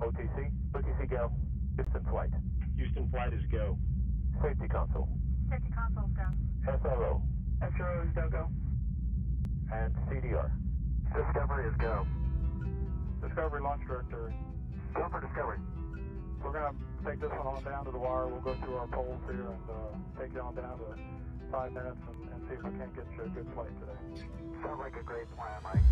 OTC? OTC go. Houston flight. Houston flight is go. Safety console. Safety console go. SRO. SRO is go go. And CDR. Discovery is go. Discovery launch director. Go for Discovery. We're going to take this one on down to the wire. We'll go through our poles here and uh, take it on down to five minutes and, and see if we can't get you a good flight today. Sounds like a great plan, Mike.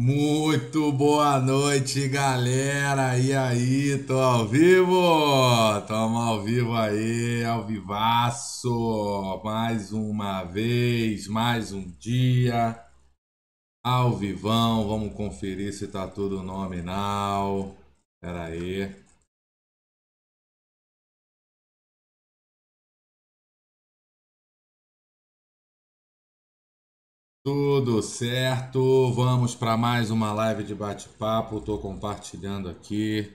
Muito boa noite, galera! E aí, tô ao vivo? Tamo ao vivo aí, ao vivaço! Mais uma vez, mais um dia, ao vivão. Vamos conferir se tá tudo nominal. Pera aí. Tudo certo, vamos para mais uma live de bate-papo. Estou compartilhando aqui.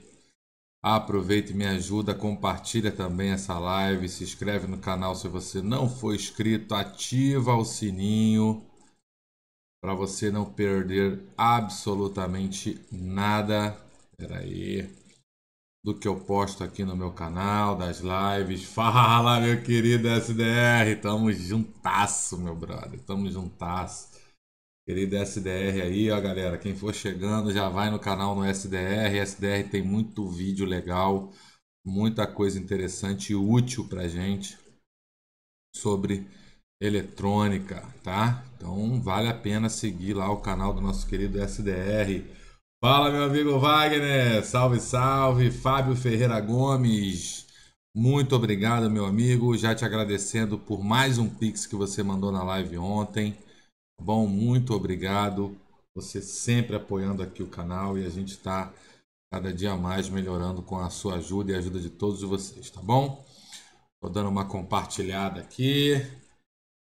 Aproveita e me ajuda, compartilha também essa live, se inscreve no canal se você não for inscrito, ativa o sininho para você não perder absolutamente nada. Pera aí do que eu posto aqui no meu canal, das lives. Fala, meu querido SDR, tamo juntasso, meu brother, tamo juntasso. Querido SDR aí, ó galera, quem for chegando já vai no canal no SDR. SDR tem muito vídeo legal, muita coisa interessante e útil pra gente sobre eletrônica, tá? Então vale a pena seguir lá o canal do nosso querido SDR Fala, meu amigo Wagner! Salve, salve! Fábio Ferreira Gomes, muito obrigado, meu amigo. Já te agradecendo por mais um Pix que você mandou na live ontem. Tá bom, muito obrigado. Você sempre apoiando aqui o canal e a gente está cada dia mais melhorando com a sua ajuda e a ajuda de todos vocês, tá bom? Tô dando uma compartilhada aqui.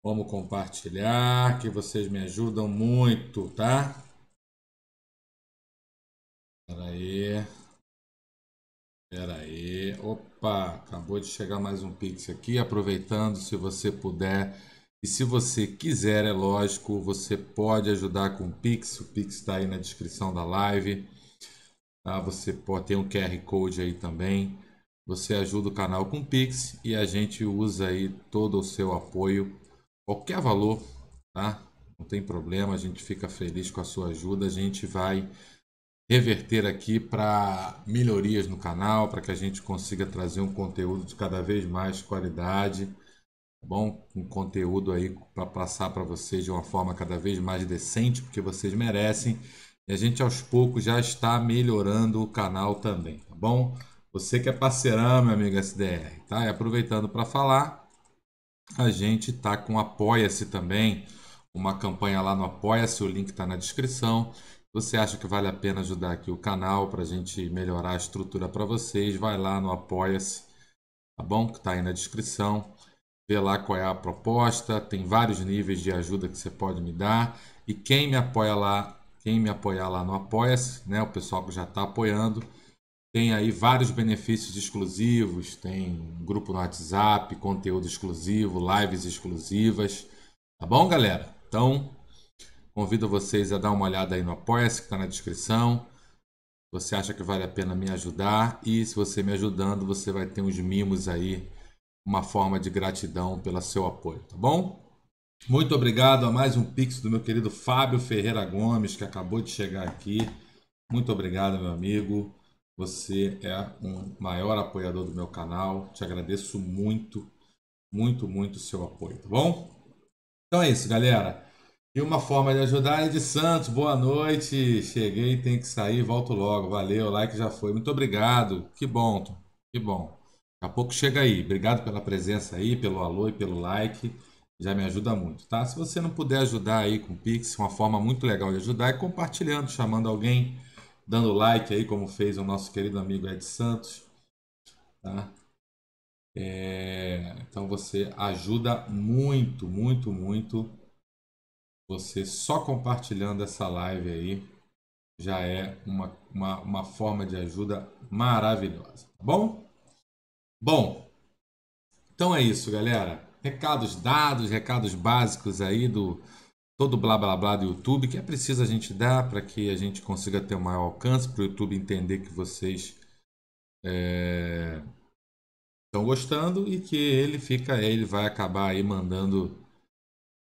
Vamos compartilhar, que vocês me ajudam muito, tá? Pera aí. Pera aí. Opa, acabou de chegar mais um Pix aqui. Aproveitando, se você puder e se você quiser, é lógico, você pode ajudar com o Pix. O Pix está aí na descrição da live. Tá? Você pode ter um QR Code aí também. Você ajuda o canal com o Pix e a gente usa aí todo o seu apoio, qualquer valor, tá? Não tem problema, a gente fica feliz com a sua ajuda. A gente vai reverter aqui para melhorias no canal, para que a gente consiga trazer um conteúdo de cada vez mais qualidade, tá bom, um conteúdo aí para passar para vocês de uma forma cada vez mais decente, porque vocês merecem. E a gente aos poucos já está melhorando o canal também, tá bom? Você que é parceirão, meu amigo SDR, tá? E aproveitando para falar, a gente tá com Apoia-se também, uma campanha lá no Apoia-se, o link está na descrição. Você acha que vale a pena ajudar aqui o canal para a gente melhorar a estrutura para vocês? Vai lá no Apoia-se, tá bom? Que está aí na descrição. Vê lá qual é a proposta. Tem vários níveis de ajuda que você pode me dar. E quem me apoia lá, quem me apoiar lá no Apoia-se, né? O pessoal que já está apoiando. Tem aí vários benefícios exclusivos, tem um grupo no WhatsApp, conteúdo exclusivo, lives exclusivas. Tá bom, galera? Então, Convido vocês a dar uma olhada aí no Apoia-se que está na descrição. Você acha que vale a pena me ajudar? E se você me ajudando, você vai ter uns mimos aí, uma forma de gratidão pelo seu apoio, tá bom? Muito obrigado a mais um pix do meu querido Fábio Ferreira Gomes, que acabou de chegar aqui. Muito obrigado, meu amigo. Você é um maior apoiador do meu canal. Te agradeço muito, muito, muito o seu apoio, tá bom? Então é isso, galera. E uma forma de ajudar é de Santos. Boa noite. Cheguei, tem que sair, volto logo. Valeu, like já foi. Muito obrigado. Que bom, Tom. que bom. Daqui a pouco chega aí. Obrigado pela presença aí, pelo alô e pelo like. Já me ajuda muito, tá? Se você não puder ajudar aí com o Pix, uma forma muito legal de ajudar é compartilhando, chamando alguém, dando like aí, como fez o nosso querido amigo Ed Santos, tá? É... Então você ajuda muito, muito, muito você só compartilhando essa live aí já é uma, uma, uma forma de ajuda maravilhosa, tá bom? Bom, então é isso, galera. Recados dados, recados básicos aí do todo blá blá blá do YouTube, que é preciso a gente dar para que a gente consiga ter um maior alcance, para o YouTube entender que vocês é, estão gostando e que ele fica, ele vai acabar aí mandando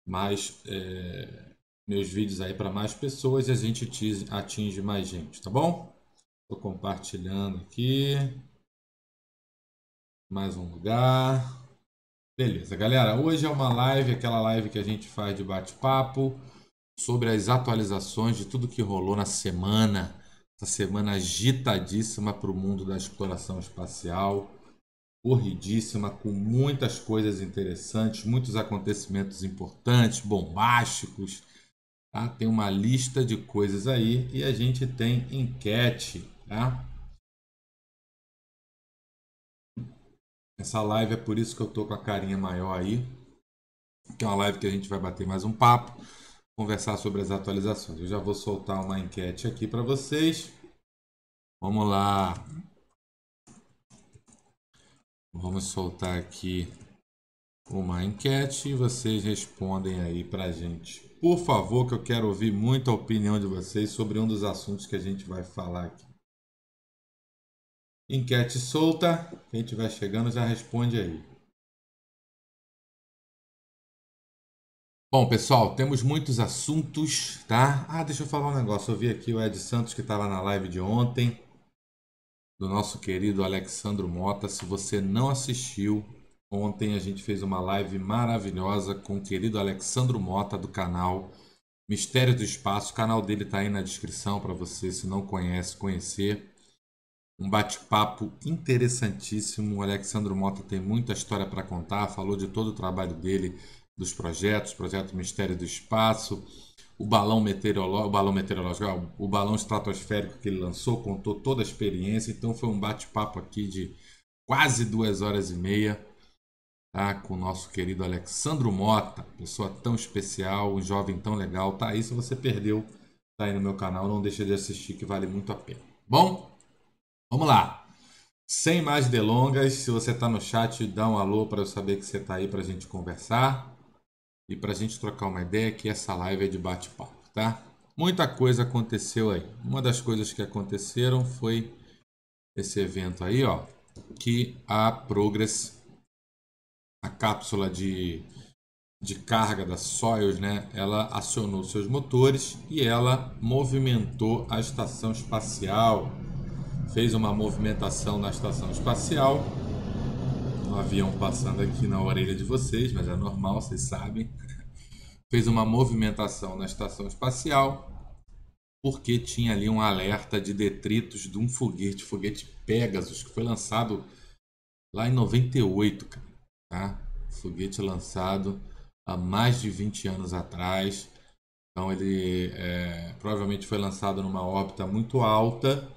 mais é, meus vídeos aí para mais pessoas e a gente atinge mais gente, tá bom? Estou compartilhando aqui. Mais um lugar. Beleza, galera. Hoje é uma live, aquela live que a gente faz de bate-papo sobre as atualizações de tudo que rolou na semana. Essa semana agitadíssima para o mundo da exploração espacial corridíssima, com muitas coisas interessantes, muitos acontecimentos importantes, bombásticos. Tá? Tem uma lista de coisas aí e a gente tem enquete. Tá? Essa live é por isso que eu tô com a carinha maior aí, que é uma live que a gente vai bater mais um papo, conversar sobre as atualizações. Eu já vou soltar uma enquete aqui para vocês. Vamos lá. Vamos soltar aqui uma enquete e vocês respondem aí pra gente. Por favor, que eu quero ouvir muito a opinião de vocês sobre um dos assuntos que a gente vai falar aqui. Enquete solta, quem estiver chegando já responde aí. Bom, pessoal, temos muitos assuntos, tá? Ah, deixa eu falar um negócio. Eu vi aqui o Ed Santos que estava na live de ontem do nosso querido Alexandro Mota. Se você não assistiu, ontem a gente fez uma live maravilhosa com o querido Alexandro Mota do canal Mistério do Espaço. O canal dele está aí na descrição para você, se não conhece, conhecer. Um bate-papo interessantíssimo. O Alexandro Mota tem muita história para contar, falou de todo o trabalho dele, dos projetos, projeto Mistério do Espaço o balão meteorológico, o balão meteorológico, o balão estratosférico que ele lançou, contou toda a experiência. Então foi um bate-papo aqui de quase duas horas e meia, tá? Com o nosso querido Alexandro Mota, pessoa tão especial, um jovem tão legal. Tá aí, se você perdeu, tá aí no meu canal, não deixa de assistir que vale muito a pena. Bom, vamos lá. Sem mais delongas, se você está no chat, dá um alô para eu saber que você está aí para a gente conversar e para a gente trocar uma ideia é que essa live é de bate-papo, tá? Muita coisa aconteceu aí. Uma das coisas que aconteceram foi esse evento aí, ó, que a Progress, a cápsula de, de carga da Soyuz, né, ela acionou seus motores e ela movimentou a estação espacial, fez uma movimentação na estação espacial um avião passando aqui na orelha de vocês, mas é normal, vocês sabem. Fez uma movimentação na estação espacial porque tinha ali um alerta de detritos de um foguete, foguete Pegasus, que foi lançado lá em 98, cara, tá? Foguete lançado há mais de 20 anos atrás. Então ele é, provavelmente foi lançado numa órbita muito alta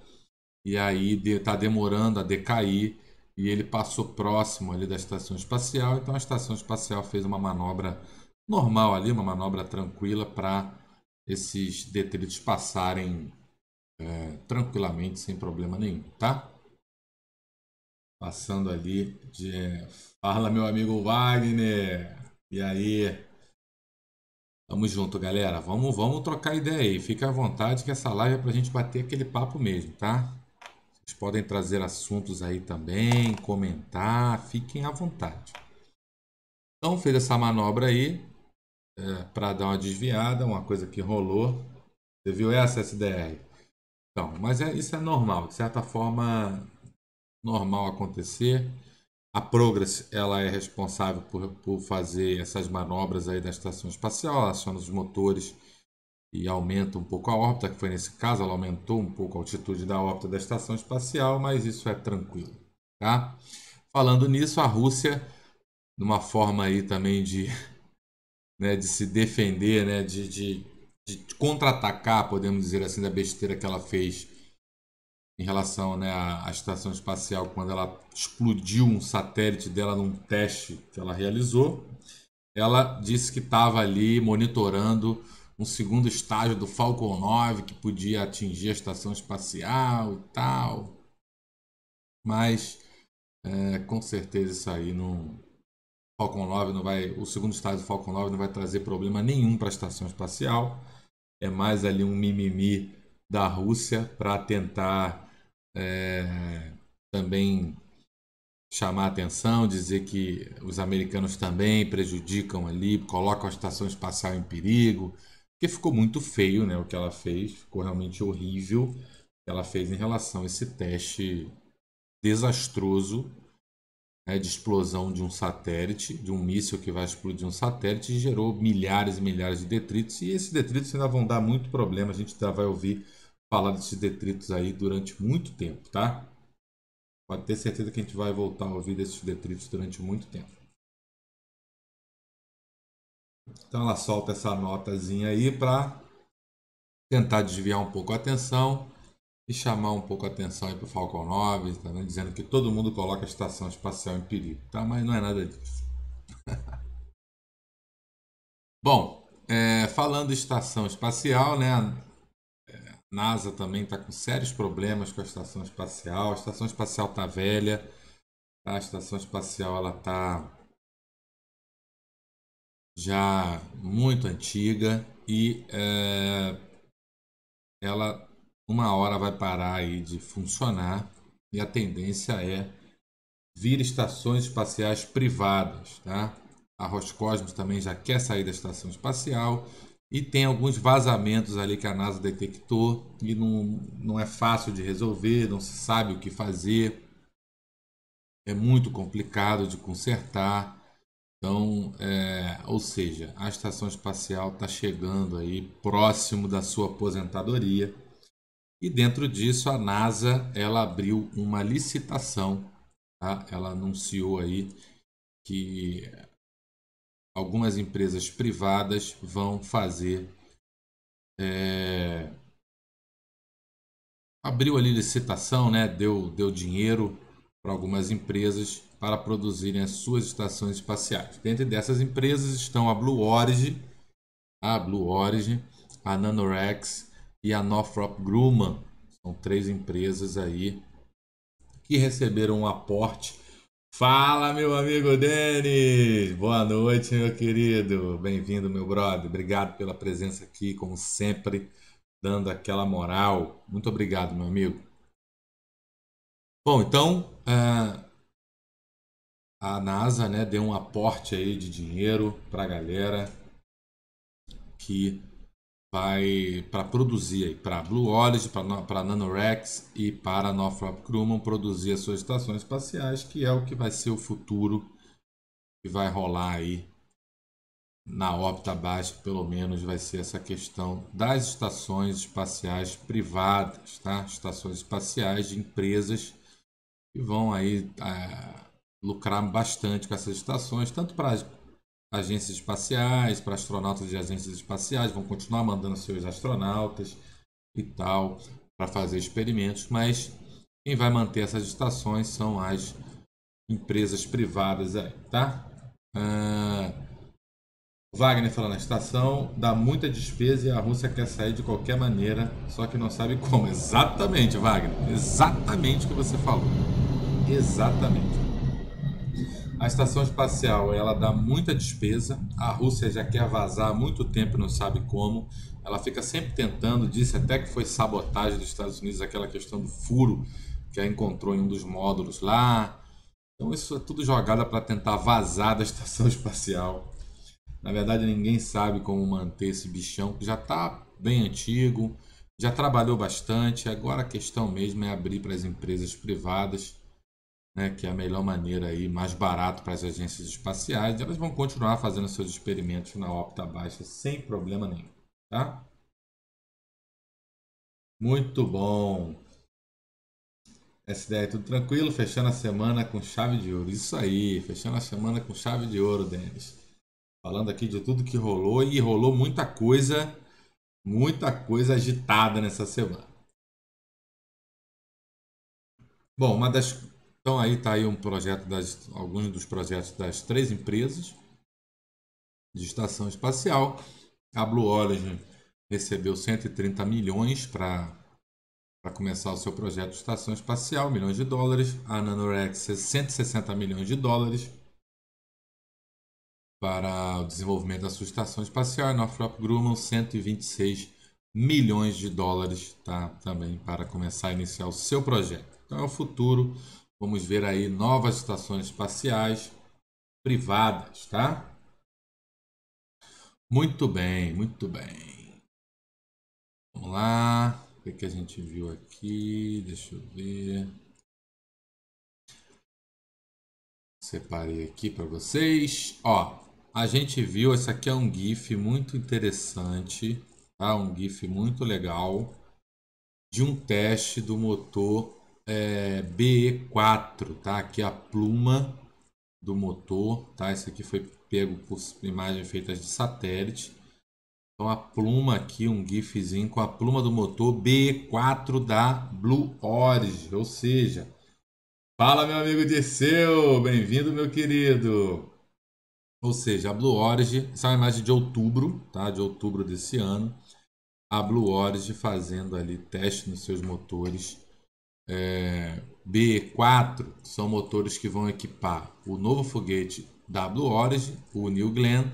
e aí está demorando a decair e ele passou próximo ali da estação espacial, então a estação espacial fez uma manobra normal ali, uma manobra tranquila para esses detritos passarem é, tranquilamente, sem problema nenhum, tá? Passando ali de. É, fala, meu amigo Wagner! E aí? Tamo junto, galera. Vamos, vamos trocar ideia aí. Fica à vontade que essa live é pra gente bater aquele papo mesmo, tá? Vocês podem trazer assuntos aí também, comentar, fiquem à vontade. Então fez essa manobra aí é, para dar uma desviada, uma coisa que rolou. Você viu essa SDR? Então, mas é, isso é normal, de certa forma normal acontecer. A Progress ela é responsável por, por fazer essas manobras aí da estação espacial, aciona os motores e aumenta um pouco a órbita, que foi nesse caso, ela aumentou um pouco a altitude da órbita da estação espacial, mas isso é tranquilo. Tá? Falando nisso, a Rússia, numa forma aí também de, né, de se defender, né, de, de, de contra-atacar, podemos dizer assim, da besteira que ela fez em relação né, à, à estação espacial, quando ela explodiu um satélite dela num teste que ela realizou, ela disse que estava ali monitorando um segundo estágio do Falcon 9 que podia atingir a estação espacial e tal. Mas é, com certeza isso aí não. Falcon 9 não vai. O segundo estágio do Falcon 9 não vai trazer problema nenhum para a estação espacial. É mais ali um mimimi da Rússia para tentar é, também chamar atenção, dizer que os americanos também prejudicam ali, colocam a estação espacial em perigo, porque ficou muito feio né, o que ela fez, ficou realmente horrível o que ela fez em relação a esse teste desastroso né, de explosão de um satélite, de um míssil que vai explodir um satélite e gerou milhares e milhares de detritos. E esses detritos ainda vão dar muito problema, a gente ainda vai ouvir falar desses detritos aí durante muito tempo, tá? Pode ter certeza que a gente vai voltar a ouvir desses detritos durante muito tempo. Então ela solta essa notazinha aí para tentar desviar um pouco a atenção e chamar um pouco a atenção para o Falcon 9, tá, né? dizendo que todo mundo coloca a estação espacial em perigo, tá? mas não é nada disso. Bom, é, falando estação espacial, né? A é, NASA também está com sérios problemas com a estação espacial. A estação espacial está velha, tá? a estação espacial ela está já muito antiga e é, ela uma hora vai parar aí de funcionar e a tendência é vir estações espaciais privadas, tá? A Roscosmos também já quer sair da estação espacial e tem alguns vazamentos ali que a NASA detectou e não, não é fácil de resolver, não se sabe o que fazer, é muito complicado de consertar. Então, é, ou seja, a estação espacial está chegando aí próximo da sua aposentadoria. E dentro disso, a NASA ela abriu uma licitação. Tá? Ela anunciou aí que algumas empresas privadas vão fazer é, abriu ali licitação, né? Deu deu dinheiro para algumas empresas para produzirem as suas estações espaciais. Dentre dessas empresas estão a Blue Origin, a Blue Origin, a Nanorex e a Northrop Grumman. São três empresas aí que receberam um aporte. Fala, meu amigo Denis! Boa noite, meu querido. Bem-vindo, meu brother. Obrigado pela presença aqui, como sempre, dando aquela moral. Muito obrigado, meu amigo. Bom, então, é, a NASA né, deu um aporte aí de dinheiro para a galera que vai para produzir para Blue Origin, para Nanorex e para Northrop Grumman produzir as suas estações espaciais, que é o que vai ser o futuro que vai rolar aí na órbita baixa, pelo menos vai ser essa questão das estações espaciais privadas, tá? Estações espaciais de empresas que vão aí é, lucrar bastante com essas estações, tanto para agências espaciais, para astronautas de agências espaciais, vão continuar mandando seus astronautas e tal para fazer experimentos, mas quem vai manter essas estações são as empresas privadas aí, tá? Ah, Wagner falando, a estação dá muita despesa e a Rússia quer sair de qualquer maneira, só que não sabe como. Exatamente, Wagner. Exatamente o que você falou. Exatamente. A estação espacial ela dá muita despesa. A Rússia já quer vazar há muito tempo, não sabe como. Ela fica sempre tentando. Disse até que foi sabotagem dos Estados Unidos aquela questão do furo que a encontrou em um dos módulos lá. Então isso é tudo jogada para tentar vazar da estação espacial. Na verdade ninguém sabe como manter esse bichão que já está bem antigo, já trabalhou bastante. Agora a questão mesmo é abrir para as empresas privadas né, que é a melhor maneira aí, mais barato para as agências espaciais, elas vão continuar fazendo seus experimentos na órbita baixa sem problema nenhum, tá? Muito bom. Essa ideia é tudo tranquilo, fechando a semana com chave de ouro. Isso aí, fechando a semana com chave de ouro, Denis. Falando aqui de tudo que rolou e rolou muita coisa, muita coisa agitada nessa semana. Bom, uma das então aí está aí um projeto das alguns dos projetos das três empresas de estação espacial. A Blue Origin recebeu 130 milhões para para começar o seu projeto de estação espacial, milhões de dólares. A Nanorex 160 milhões de dólares para o desenvolvimento da sua estação espacial. A Northrop Grumman 126 milhões de dólares, tá? Também para começar a iniciar o seu projeto. Então é o futuro Vamos ver aí novas estações espaciais privadas, tá? Muito bem, muito bem. Vamos lá. O que, é a gente viu aqui? Deixa eu ver. Separei aqui para vocês. Ó, a gente viu, esse aqui é um GIF muito interessante, tá? Um GIF muito legal de um teste do motor é, BE4, tá? Aqui a pluma do motor, tá? Isso aqui foi pego por imagens feitas de satélite. Então a pluma aqui, um gifzinho com a pluma do motor BE4 da Blue Origin, ou seja, fala meu amigo Dirceu, bem-vindo meu querido. Ou seja, a Blue Origin, essa é uma imagem de outubro, tá? De outubro desse ano. A Blue Origin fazendo ali teste nos seus motores é, 4 são motores que vão equipar o novo foguete W Origin, o New Glenn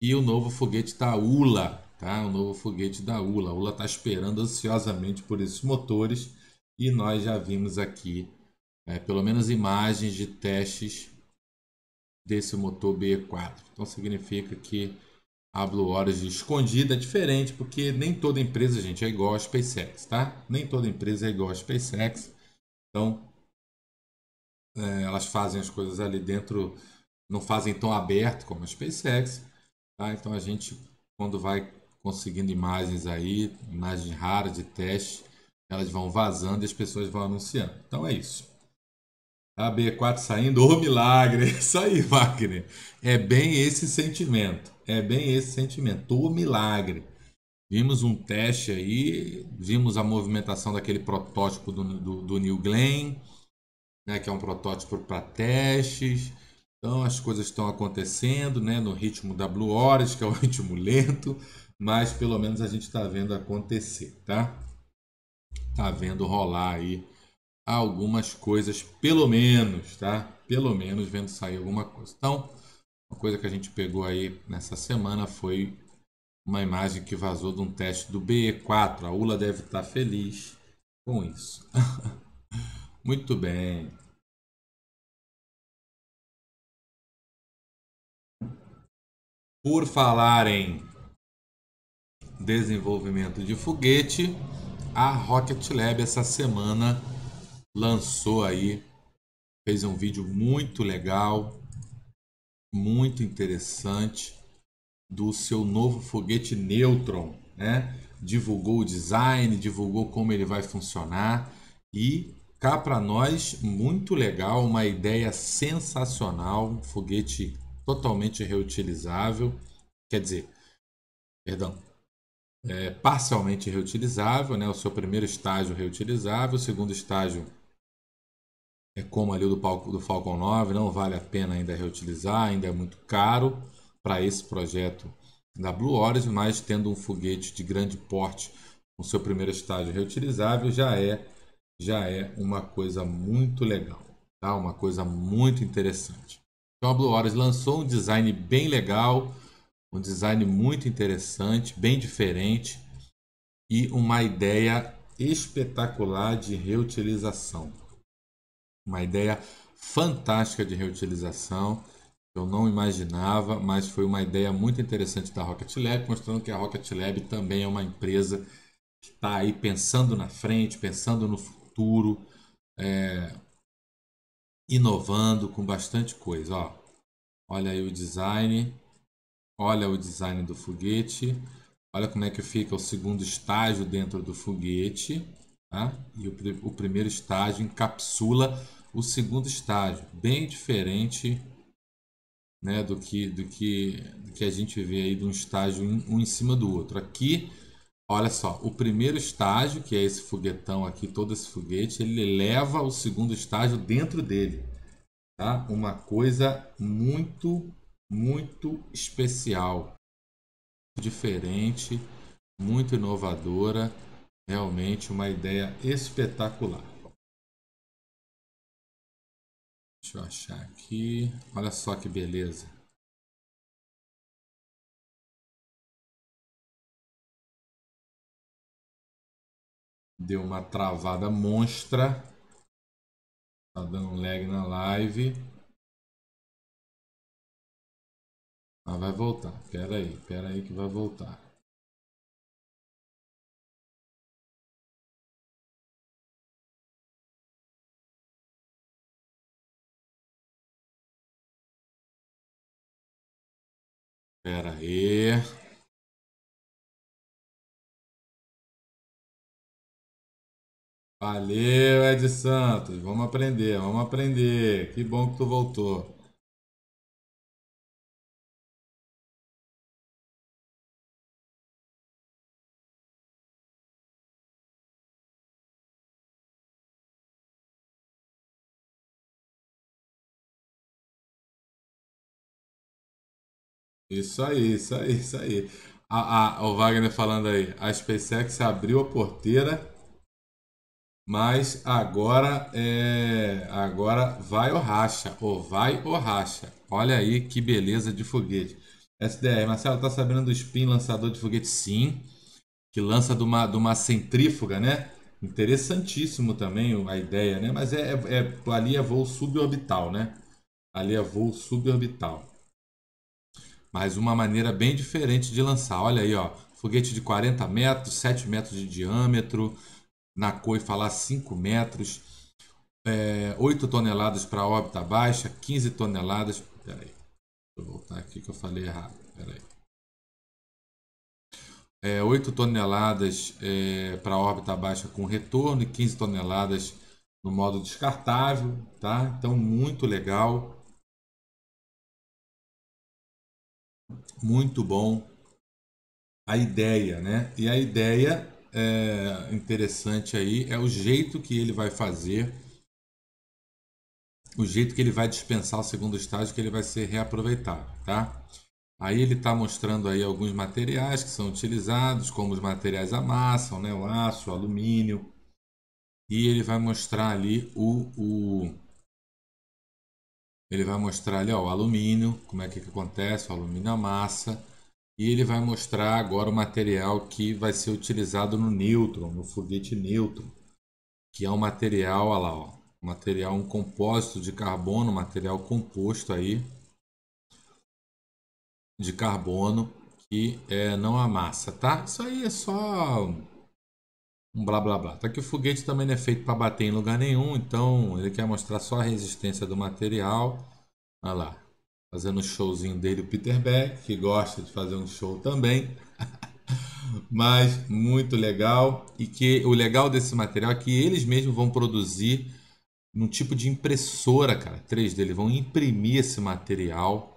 e o novo foguete da ULA, tá? O novo foguete da ULA. A ULA está esperando ansiosamente por esses motores e nós já vimos aqui, é, pelo menos imagens de testes desse motor b 4 Então significa que a Blue Origin escondida é diferente, porque nem toda empresa, gente, é igual a SpaceX, tá? Nem toda empresa é igual a SpaceX. Então, é, elas fazem as coisas ali dentro, não fazem tão aberto como a SpaceX, tá? Então, a gente, quando vai conseguindo imagens aí, imagens raras de teste, elas vão vazando e as pessoas vão anunciando. Então, é isso. A B4 saindo, ô oh, milagre! Isso aí, Wagner. É bem esse sentimento. É bem esse sentimento. Ô oh, milagre. Vimos um teste aí, vimos a movimentação daquele protótipo do, do, do New Glenn, né, que é um protótipo para testes. Então as coisas estão acontecendo né, no ritmo da Blue Horizon, que é um ritmo lento, mas pelo menos a gente está vendo acontecer, tá? Está vendo rolar aí algumas coisas, pelo menos, tá? Pelo menos vendo sair alguma coisa. Então, uma coisa que a gente pegou aí nessa semana foi uma imagem que vazou de um teste do BE4. A ULA deve estar feliz com isso. Muito bem. Por falar em desenvolvimento de foguete, a Rocket Lab essa semana lançou aí, fez um vídeo muito legal, muito interessante do seu novo foguete Neutron, né? Divulgou o design, divulgou como ele vai funcionar e cá para nós muito legal, uma ideia sensacional, um foguete totalmente reutilizável, quer dizer, perdão, é, parcialmente reutilizável, né? O seu primeiro estágio reutilizável, o segundo estágio é como ali o do, do Falcon 9, não vale a pena ainda reutilizar, ainda é muito caro para esse projeto da Blue Origin, mas tendo um foguete de grande porte no seu primeiro estágio reutilizável já é já é uma coisa muito legal, tá? Uma coisa muito interessante. Então a Blue Origin lançou um design bem legal, um design muito interessante, bem diferente e uma ideia espetacular de reutilização. Uma ideia fantástica de reutilização. Eu não imaginava, mas foi uma ideia muito interessante da Rocket Lab, mostrando que a Rocket Lab também é uma empresa que está aí pensando na frente, pensando no futuro, é, inovando com bastante coisa. Ó, olha aí o design, olha o design do foguete, olha como é que fica o segundo estágio dentro do foguete. Tá? E o, o primeiro estágio encapsula o segundo estágio, bem diferente né, do, que, do, que, do que a gente vê aí de um estágio um em cima do outro. Aqui, olha só, o primeiro estágio, que é esse foguetão aqui, todo esse foguete, ele leva o segundo estágio dentro dele. Tá? Uma coisa muito, muito especial, diferente, muito inovadora. Realmente uma ideia espetacular. Deixa eu achar aqui. Olha só que beleza. Deu uma travada monstra. Tá dando lag na live. Mas ah, vai voltar. Pera aí, pera aí que vai voltar. Espera aí. Valeu, Ed Santos. Vamos aprender, vamos aprender. Que bom que tu voltou. Isso aí, isso aí, isso aí. o Wagner falando aí. A SpaceX abriu a porteira, mas agora é agora vai o racha, ou vai o racha. Olha aí que beleza de foguete. SDR, Marcelo, tá sabendo do spin lançador de foguete? Sim, que lança de uma, de uma centrífuga, né? Interessantíssimo também a ideia, né? Mas é, é, é ali é voo suborbital, né? Ali é voo suborbital mas uma maneira bem diferente de lançar. Olha aí, ó, foguete de 40 metros, 7 metros de diâmetro, na e falar 5 metros, é, 8 toneladas para órbita baixa, 15 toneladas. Peraí, deixa eu voltar aqui que eu falei errado. Peraí. É, 8 toneladas é, para órbita baixa com retorno e 15 toneladas no modo descartável, tá? Então muito legal. Muito bom a ideia, né? E a ideia é interessante aí é o jeito que ele vai fazer, o jeito que ele vai dispensar o segundo estágio, que ele vai ser reaproveitado, tá? Aí ele está mostrando aí alguns materiais que são utilizados, como os materiais amassam, né? O aço, o alumínio. E ele vai mostrar ali o, o ele vai mostrar ali ó, o alumínio, como é que, que acontece, o alumínio amassa. E ele vai mostrar agora o material que vai ser utilizado no Newton, no foguete neutro, que é um material, olha lá, ó, um material, um compósito de carbono, um material composto aí de carbono que é, não amassa, tá? Isso aí é só um blá blá blá. Tá que o foguete também não é feito para bater em lugar nenhum, então ele quer mostrar só a resistência do material. Olha lá, fazendo o showzinho dele, o Peter Beck, que gosta de fazer um show também. Mas muito legal e que o legal desse material é que eles mesmos vão produzir num tipo de impressora, cara, 3D, eles vão imprimir esse material.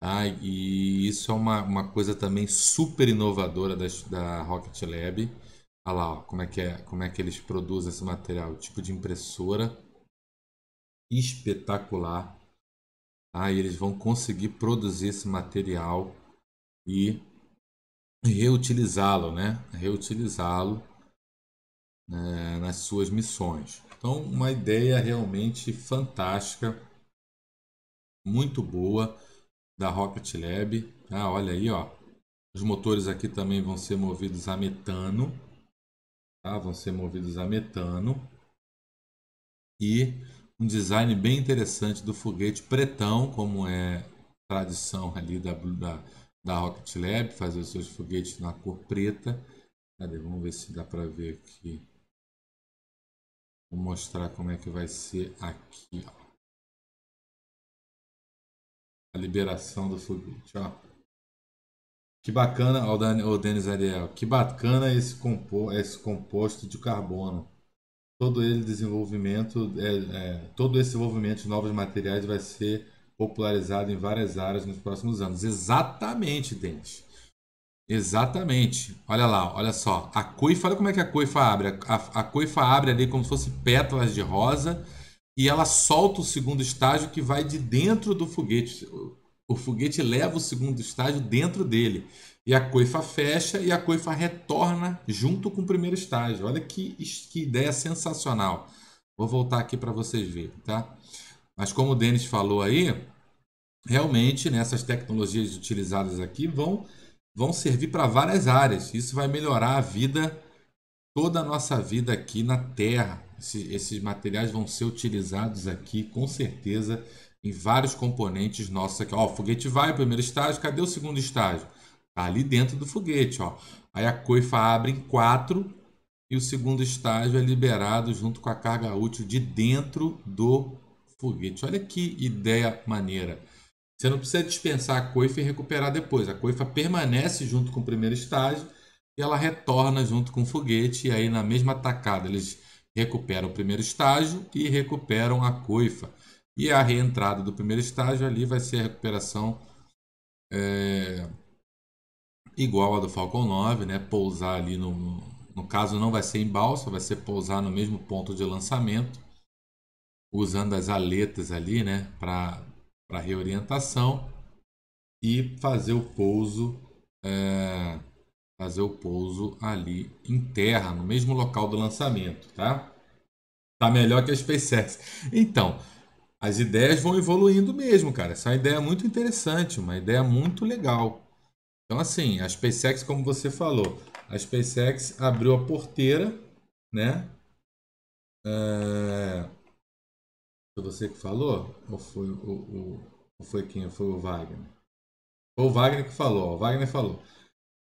Tá? E isso é uma, uma coisa também super inovadora da, da Rocket Lab Olha ah lá, ó, como é que é, como é que eles produzem esse material, tipo de impressora espetacular. Tá? E eles vão conseguir produzir esse material e reutilizá-lo, né? Reutilizá-lo né, nas suas missões. Então, uma ideia realmente fantástica, muito boa da Rocket Lab. Ah, olha aí, ó. Os motores aqui também vão ser movidos a metano tá? vão ser movidos a metano. E um design bem interessante do foguete pretão, como é tradição ali da, da, da Rocket Lab, fazer os seus foguetes na cor preta. Cadê? Vamos ver se dá para ver aqui. Vou mostrar como é que vai ser aqui, ó. A liberação do foguete, ó. Que bacana, o, Dan, o Denis Ariel, que bacana esse, compo, esse composto de carbono. Todo ele desenvolvimento, é, é, todo esse desenvolvimento de novos materiais vai ser popularizado em várias áreas nos próximos anos. Exatamente, Denis. Exatamente. Olha lá, olha só. A coifa, olha como é que a coifa abre. A, a coifa abre ali como se fosse pétalas de rosa e ela solta o segundo estágio que vai de dentro do foguete. O foguete leva o segundo estágio dentro dele. E a coifa fecha e a coifa retorna junto com o primeiro estágio. Olha que, que ideia sensacional. Vou voltar aqui para vocês verem, tá? Mas como o Denis falou aí, realmente né, essas tecnologias utilizadas aqui vão, vão servir para várias áreas. Isso vai melhorar a vida, toda a nossa vida aqui na Terra. Esse, esses materiais vão ser utilizados aqui, com certeza, em vários componentes nossos aqui. Ó, o foguete vai, primeiro estágio, cadê o segundo estágio? Tá ali dentro do foguete, ó. Aí a coifa abre em quatro e o segundo estágio é liberado junto com a carga útil de dentro do foguete. Olha que ideia maneira. Você não precisa dispensar a coifa e recuperar depois. A coifa permanece junto com o primeiro estágio e ela retorna junto com o foguete. E aí, na mesma tacada, eles recuperam o primeiro estágio e recuperam a coifa. E a reentrada do primeiro estágio ali vai ser a recuperação é, igual a do Falcon 9, né? Pousar ali no, no caso não vai ser em balsa, vai ser pousar no mesmo ponto de lançamento, usando as aletas ali, né? Para reorientação e fazer o pouso é, fazer o pouso ali em terra, no mesmo local do lançamento, tá? Tá melhor que a SpaceX. Então, as ideias vão evoluindo mesmo, cara. Essa é uma ideia muito interessante, uma ideia muito legal. Então, assim, a SpaceX, como você falou, a SpaceX abriu a porteira, né? É... Foi você que falou? Ou foi, ou foi quem? Foi o Wagner? Foi o Wagner que falou. O Wagner falou.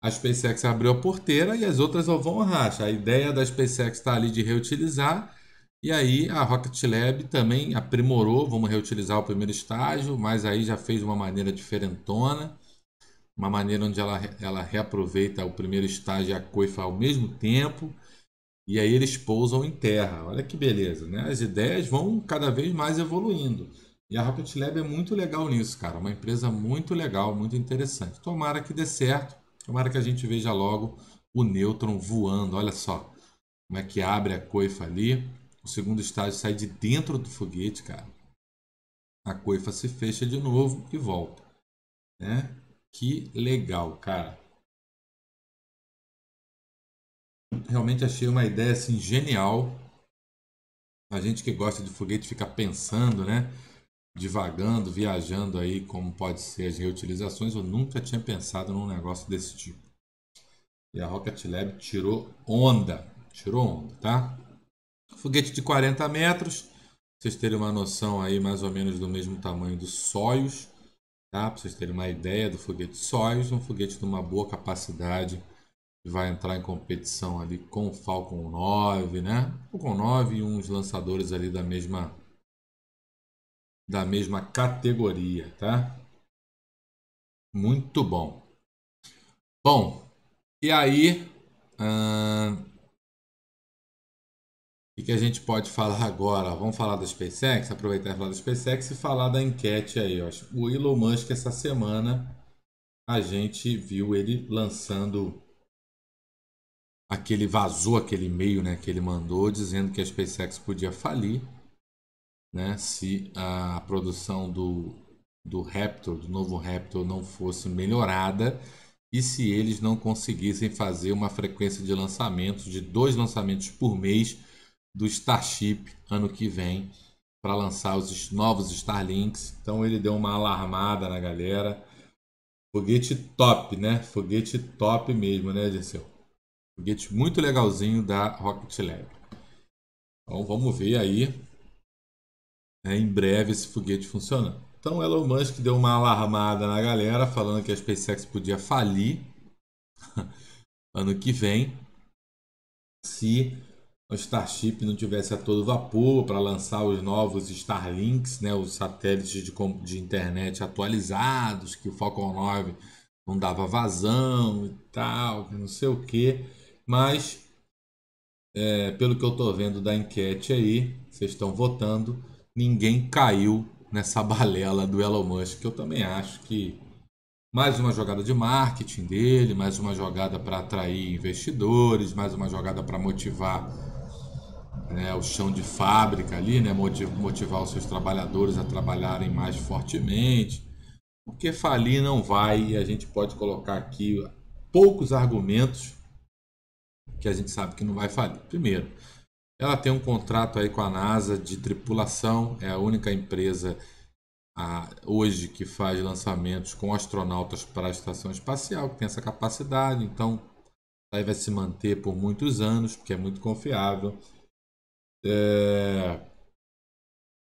A SpaceX abriu a porteira e as outras vão a racha. A ideia da SpaceX está ali de reutilizar e aí a Rocket Lab também aprimorou, vamos reutilizar o primeiro estágio, mas aí já fez uma maneira diferentona, uma maneira onde ela, ela reaproveita o primeiro estágio e a coifa ao mesmo tempo, e aí eles pousam em terra. Olha que beleza, né? As ideias vão cada vez mais evoluindo. E a Rocket Lab é muito legal nisso, cara. Uma empresa muito legal, muito interessante. Tomara que dê certo. Tomara que a gente veja logo o Neutron voando. Olha só como é que abre a coifa ali o segundo estágio sai de dentro do foguete, cara. A coifa se fecha de novo e volta. Né? Que legal, cara. Realmente achei uma ideia assim genial. A gente que gosta de foguete fica pensando, né? Divagando, viajando aí como pode ser as reutilizações. Eu nunca tinha pensado num negócio desse tipo. E a Rocket Lab tirou onda, tirou onda, tá? Foguete de 40 metros, pra vocês terem uma noção aí mais ou menos do mesmo tamanho do Soyuz, tá? Para vocês terem uma ideia do foguete Soyuz, um foguete de uma boa capacidade que vai entrar em competição ali com o Falcon 9, né? Falcon 9 e uns lançadores ali da mesma da mesma categoria, tá? Muito bom. Bom, e aí, o que a gente pode falar agora? Vamos falar da SpaceX, aproveitar e falar da SpaceX e falar da enquete aí. Ó. O Elon Musk, essa semana, a gente viu ele lançando aquele vazou aquele e-mail né, que ele mandou dizendo que a SpaceX podia falir né, se a produção do, do Raptor, do novo Raptor, não fosse melhorada e se eles não conseguissem fazer uma frequência de lançamentos de dois lançamentos por mês do Starship ano que vem para lançar os novos Starlinks. Então ele deu uma alarmada na galera. Foguete top, né? Foguete top mesmo, né, Dirceu? Foguete muito legalzinho da Rocket Lab. Então vamos ver aí é, em breve esse foguete funcionando. Então Elon Musk deu uma alarmada na galera falando que a SpaceX podia falir ano que vem se o Starship não tivesse a todo vapor para lançar os novos Starlinks, né, os satélites de, de internet atualizados, que o Falcon 9 não dava vazão e tal, não sei o que. Mas, é, pelo que eu estou vendo da enquete aí, vocês estão votando, ninguém caiu nessa balela do Elon Musk, que eu também acho que mais uma jogada de marketing dele, mais uma jogada para atrair investidores, mais uma jogada para motivar né, o chão de fábrica ali, né, motivar os seus trabalhadores a trabalharem mais fortemente, porque falir não vai e a gente pode colocar aqui poucos argumentos que a gente sabe que não vai falir. Primeiro, ela tem um contrato aí com a NASA de tripulação, é a única empresa a, hoje que faz lançamentos com astronautas para a estação espacial, que tem essa capacidade, então aí vai se manter por muitos anos, porque é muito confiável. É,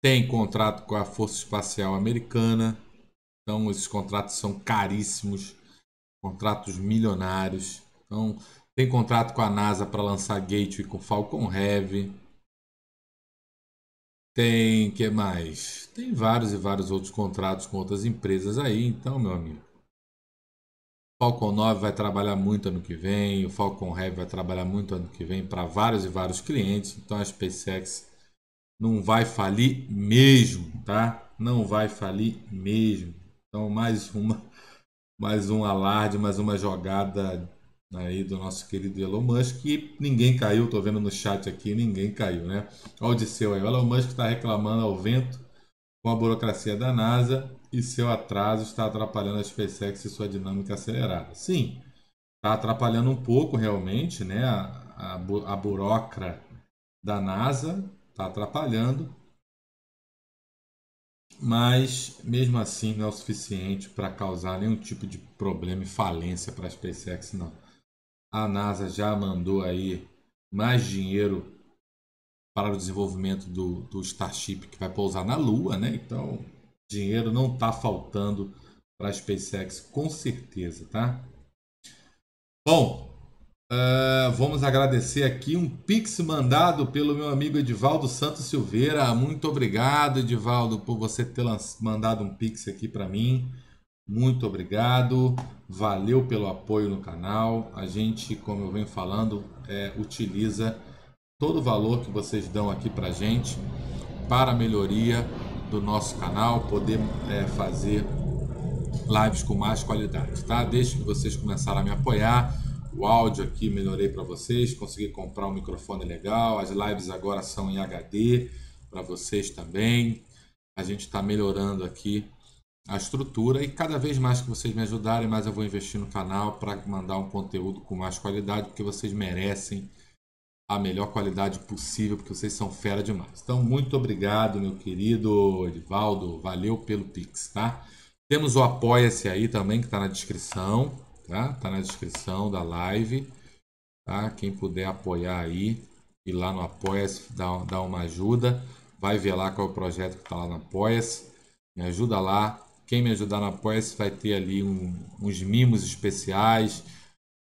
tem contrato com a Força Espacial Americana. Então, esses contratos são caríssimos, contratos milionários. Então, tem contrato com a NASA para lançar Gateway com Falcon Heavy. Tem que mais? Tem vários e vários outros contratos com outras empresas aí, então, meu amigo. Falcon 9 vai trabalhar muito ano que vem, o Falcon Heavy vai trabalhar muito ano que vem para vários e vários clientes, então a SpaceX não vai falir mesmo, tá? Não vai falir mesmo. Então mais uma mais um alarde, mais uma jogada aí do nosso querido Elon Musk e ninguém caiu, tô vendo no chat aqui, ninguém caiu, né? Olha o Odisseu aí, o Elon Musk está reclamando ao vento com a burocracia da NASA e seu atraso está atrapalhando a SpaceX e sua dinâmica acelerada. Sim, está atrapalhando um pouco realmente, né? A, a, a burocra da NASA está atrapalhando, mas mesmo assim não é o suficiente para causar nenhum tipo de problema e falência para a SpaceX, não. A NASA já mandou aí mais dinheiro para o desenvolvimento do, do Starship que vai pousar na Lua, né? Então Dinheiro não está faltando para a SpaceX, com certeza, tá? Bom, uh, vamos agradecer aqui um pix mandado pelo meu amigo Edivaldo Santos Silveira. Muito obrigado, Edivaldo, por você ter mandado um pix aqui para mim. Muito obrigado, valeu pelo apoio no canal. A gente, como eu venho falando, é, utiliza todo o valor que vocês dão aqui para gente para melhoria do nosso canal, poder é, fazer lives com mais qualidade, tá? Desde que vocês começaram a me apoiar, o áudio aqui melhorei para vocês, consegui comprar um microfone legal, as lives agora são em HD para vocês também. A gente está melhorando aqui a estrutura e cada vez mais que vocês me ajudarem, mais eu vou investir no canal para mandar um conteúdo com mais qualidade, porque vocês merecem a melhor qualidade possível, porque vocês são fera demais. Então, muito obrigado, meu querido Edivaldo. Valeu pelo Pix, tá? Temos o Apoia-se aí também, que está na descrição, tá? Tá na descrição da live, tá? Quem puder apoiar aí, e lá no Apoia-se, dá, dá uma ajuda. Vai ver lá qual é o projeto que está lá no Apoia-se. Me ajuda lá. Quem me ajudar no Apoia-se vai ter ali um, uns mimos especiais,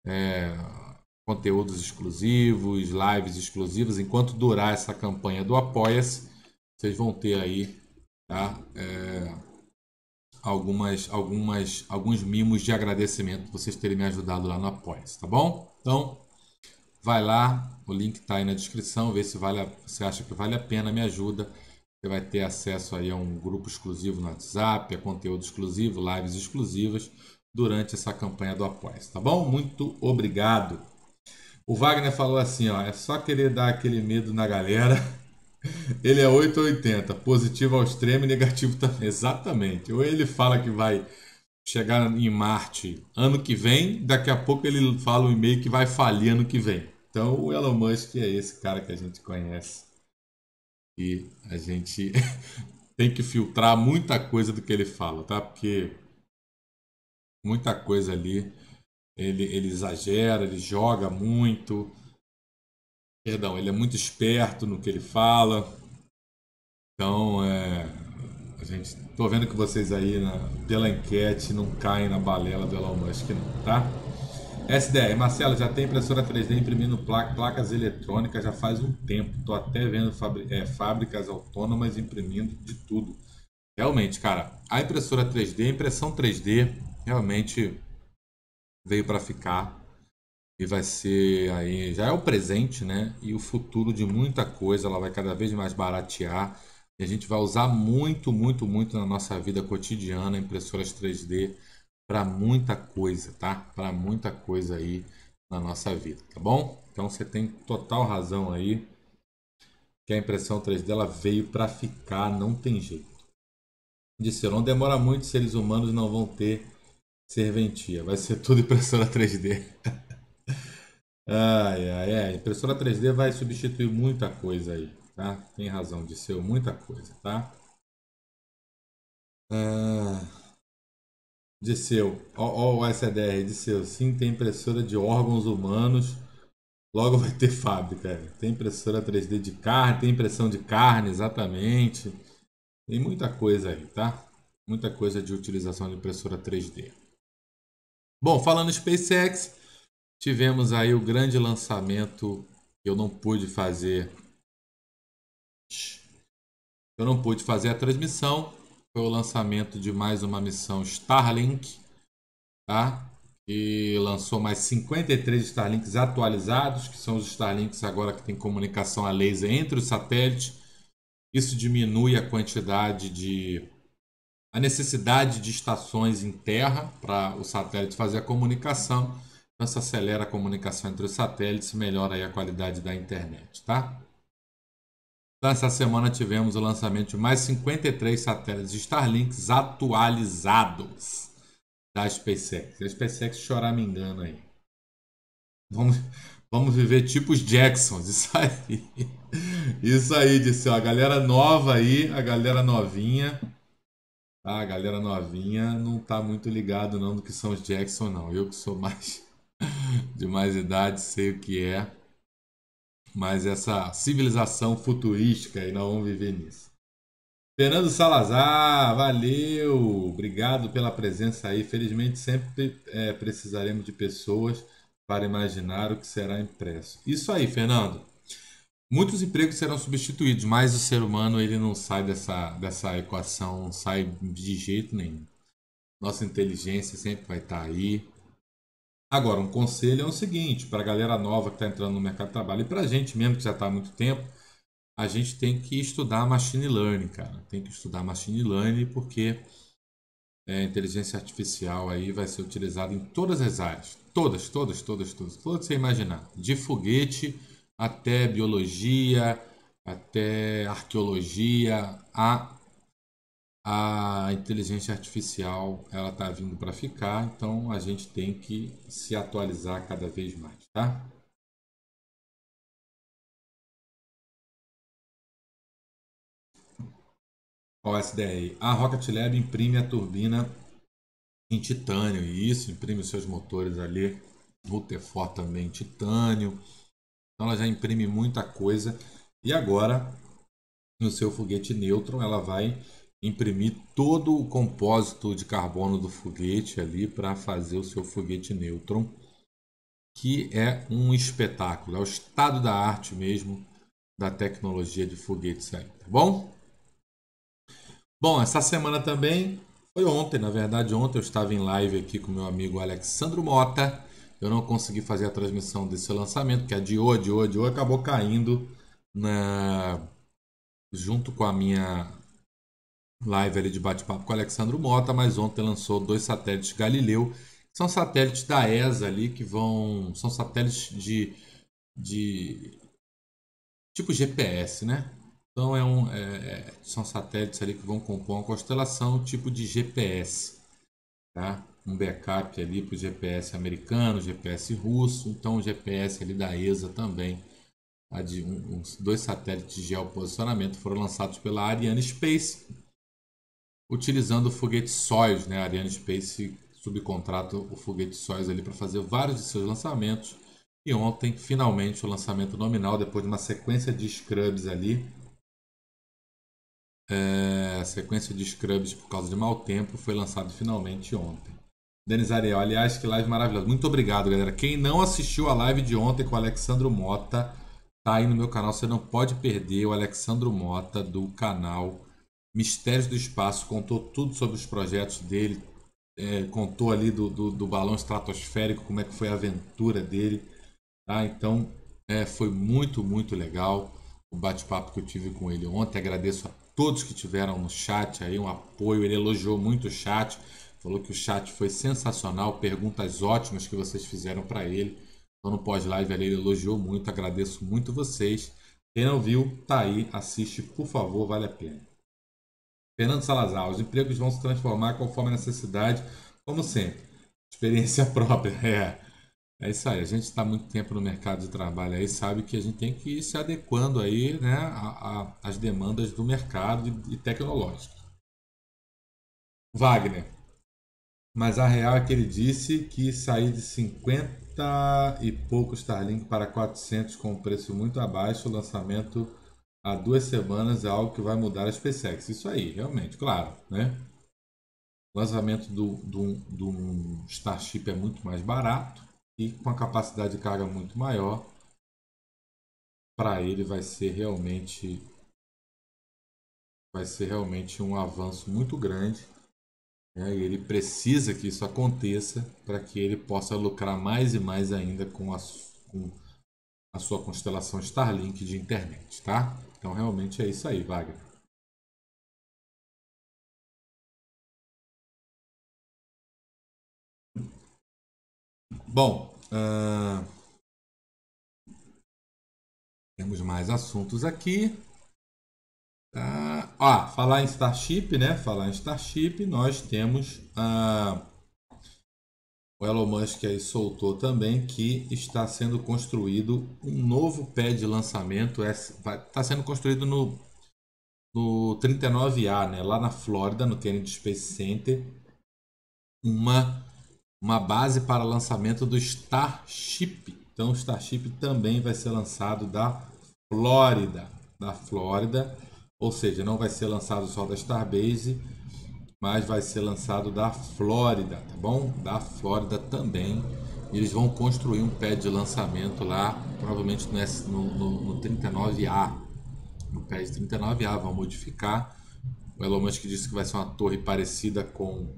é, conteúdos exclusivos, lives exclusivas. Enquanto durar essa campanha do Apoia-se, vocês vão ter aí tá? É, algumas, algumas, alguns mimos de agradecimento por vocês terem me ajudado lá no Apoia-se, tá bom? Então, vai lá, o link está aí na descrição, vê se vale, você acha que vale a pena, me ajuda. Você vai ter acesso aí a um grupo exclusivo no WhatsApp, a conteúdo exclusivo, lives exclusivas durante essa campanha do Apoia, tá bom? Muito obrigado. O Wagner falou assim, ó, é só querer dar aquele medo na galera. Ele é 880, positivo ao extremo e negativo também. Exatamente. Ou ele fala que vai chegar em Marte ano que vem, daqui a pouco ele fala um e-mail que vai falir ano que vem. Então o Elon Musk é esse cara que a gente conhece. E a gente tem que filtrar muita coisa do que ele fala, tá? Porque muita coisa ali ele, ele exagera, ele joga muito. Perdão, ele é muito esperto no que ele fala. Então, é, a gente, tô vendo que vocês aí na, pela enquete não caem na balela do Elon Musk, não, tá? SDR, Marcelo, já tem impressora 3D imprimindo placa, placas eletrônicas já faz um tempo. Tô até vendo é, fábricas autônomas imprimindo de tudo. Realmente, cara, a impressora 3D, a impressão 3D, realmente veio para ficar e vai ser aí já é o presente, né? E o futuro de muita coisa, ela vai cada vez mais baratear e a gente vai usar muito, muito, muito na nossa vida cotidiana impressoras 3D para muita coisa, tá? Para muita coisa aí na nossa vida, tá bom? Então você tem total razão aí que a impressão 3D ela veio para ficar, não tem jeito. Disseram, não demora muito, seres humanos não vão ter Serventia. Vai ser tudo impressora 3D. ai, ai, ai. É, impressora 3D vai substituir muita coisa aí, tá? Tem razão de ser muita coisa, tá? Ah, Disseu. Ó, ó o SDR. Disseu. Sim, tem impressora de órgãos humanos. Logo vai ter fábrica. Tem impressora 3D de carne, tem impressão de carne, exatamente. Tem muita coisa aí, tá? Muita coisa de utilização de impressora 3D. Bom, falando SpaceX, tivemos aí o grande lançamento que eu não pude fazer. Eu não pude fazer a transmissão. Foi o lançamento de mais uma missão Starlink, tá? Que lançou mais 53 Starlinks atualizados, que são os Starlinks agora que tem comunicação a laser entre os satélites. Isso diminui a quantidade de a necessidade de estações em terra para o satélite fazer a comunicação. Então, isso acelera a comunicação entre os satélites e melhora a qualidade da internet, tá? Então, essa semana tivemos o lançamento de mais 53 satélites Starlinks atualizados da SpaceX. A SpaceX chorar me engano aí. Vamos, vamos viver tipos Jacksons, isso aí. Isso aí, disse, ó, a galera nova aí, a galera novinha ah, a galera novinha não tá muito ligado não do que são os Jackson, não. Eu que sou mais de mais idade sei o que é. Mas essa civilização futurística e não vamos viver nisso. Fernando Salazar, valeu! Obrigado pela presença aí. Felizmente sempre é, precisaremos de pessoas para imaginar o que será impresso. Isso aí, Fernando muitos empregos serão substituídos, mas o ser humano ele não sai dessa, dessa equação, não sai de jeito nenhum. Nossa inteligência sempre vai estar tá aí. Agora, um conselho é o seguinte, para a galera nova que está entrando no mercado de trabalho e para a gente mesmo que já está há muito tempo, a gente tem que estudar machine learning, cara. Tem que estudar machine learning porque é, inteligência artificial aí vai ser utilizada em todas as áreas. Todas, todas, todas, todas, todas você imaginar. De foguete até biologia, até arqueologia, a, a inteligência artificial ela está vindo para ficar, então a gente tem que se atualizar cada vez mais, tá? Ó, é SDR, a Rocket Lab imprime a turbina em titânio, e isso imprime os seus motores ali, Rutherford também em titânio, então ela já imprime muita coisa. E agora, no seu foguete Neutron, ela vai imprimir todo o compósito de carbono do foguete ali para fazer o seu foguete Neutron, que é um espetáculo, é o estado da arte mesmo da tecnologia de foguetes aí, tá bom? Bom, essa semana também, foi ontem, na verdade ontem eu estava em live aqui com meu amigo Alexandro Mota, eu não consegui fazer a transmissão desse lançamento, que adiou, adiou, adiou, acabou caindo na junto com a minha live ali de bate-papo com o Alexandro Mota, mas ontem lançou dois satélites Galileu, são satélites da ESA ali que vão, são satélites de, de tipo GPS, né? Então é um, é, é, são satélites ali que vão compor uma constelação tipo de GPS, tá? um backup ali para o GPS americano, GPS russo, então o GPS ali da ESA também. Os dois satélites de geoposicionamento foram lançados pela Ariane Space, utilizando o foguete Soyuz, né? A Ariane Space subcontrata o foguete Soyuz ali para fazer vários de seus lançamentos. E ontem, finalmente, o lançamento nominal, depois de uma sequência de scrubs ali. É, a sequência de scrubs por causa de mau tempo foi lançado finalmente ontem. Denis Ariel, aliás, que live maravilhosa. Muito obrigado, galera. Quem não assistiu a live de ontem com o Alexandro Mota, tá aí no meu canal. Você não pode perder o Alexandro Mota do canal Mistérios do Espaço. Contou tudo sobre os projetos dele. É, contou ali do, do, do, balão estratosférico, como é que foi a aventura dele. Tá? Então, é, foi muito, muito legal o bate-papo que eu tive com ele ontem. Agradeço a todos que tiveram no chat aí, um apoio. Ele elogiou muito o chat. Falou que o chat foi sensacional, perguntas ótimas que vocês fizeram para ele. Então, no pós-live ele elogiou muito, agradeço muito vocês. Quem não viu, tá aí, assiste, por favor, vale a pena. Fernando Salazar, os empregos vão se transformar conforme a necessidade, como sempre. Experiência própria, é. É isso aí, a gente está muito tempo no mercado de trabalho aí, sabe que a gente tem que ir se adequando aí, né, às demandas do mercado e tecnológico. Wagner, mas a real é que ele disse que sair de 50 e pouco Starlink para 400 com um preço muito abaixo, o lançamento há duas semanas é algo que vai mudar a SpaceX. Isso aí, realmente, claro, né? O lançamento do, do, do Starship é muito mais barato e com a capacidade de carga muito maior, para ele vai ser realmente vai ser realmente um avanço muito grande né? E ele precisa que isso aconteça para que ele possa lucrar mais e mais ainda com a, com a sua constelação Starlink de internet, tá? Então realmente é isso aí, Wagner. Bom, uh, temos mais assuntos aqui. Tá? Ah, falar em Starship, né? Falar em Starship, nós temos a. Ah, o Elon Musk aí soltou também que está sendo construído um novo pé de lançamento. Está é, sendo construído no, no 39A, né? lá na Flórida, no Kennedy Space Center, uma, uma base para lançamento do Starship. Então, o Starship também vai ser lançado da Flórida. Da Flórida. Ou seja, não vai ser lançado só da Starbase, mas vai ser lançado da Flórida, tá bom? Da Flórida também. E eles vão construir um pé de lançamento lá, provavelmente no, no, no 39A. No pé de 39A, vão modificar. O Elon Musk disse que vai ser uma torre parecida com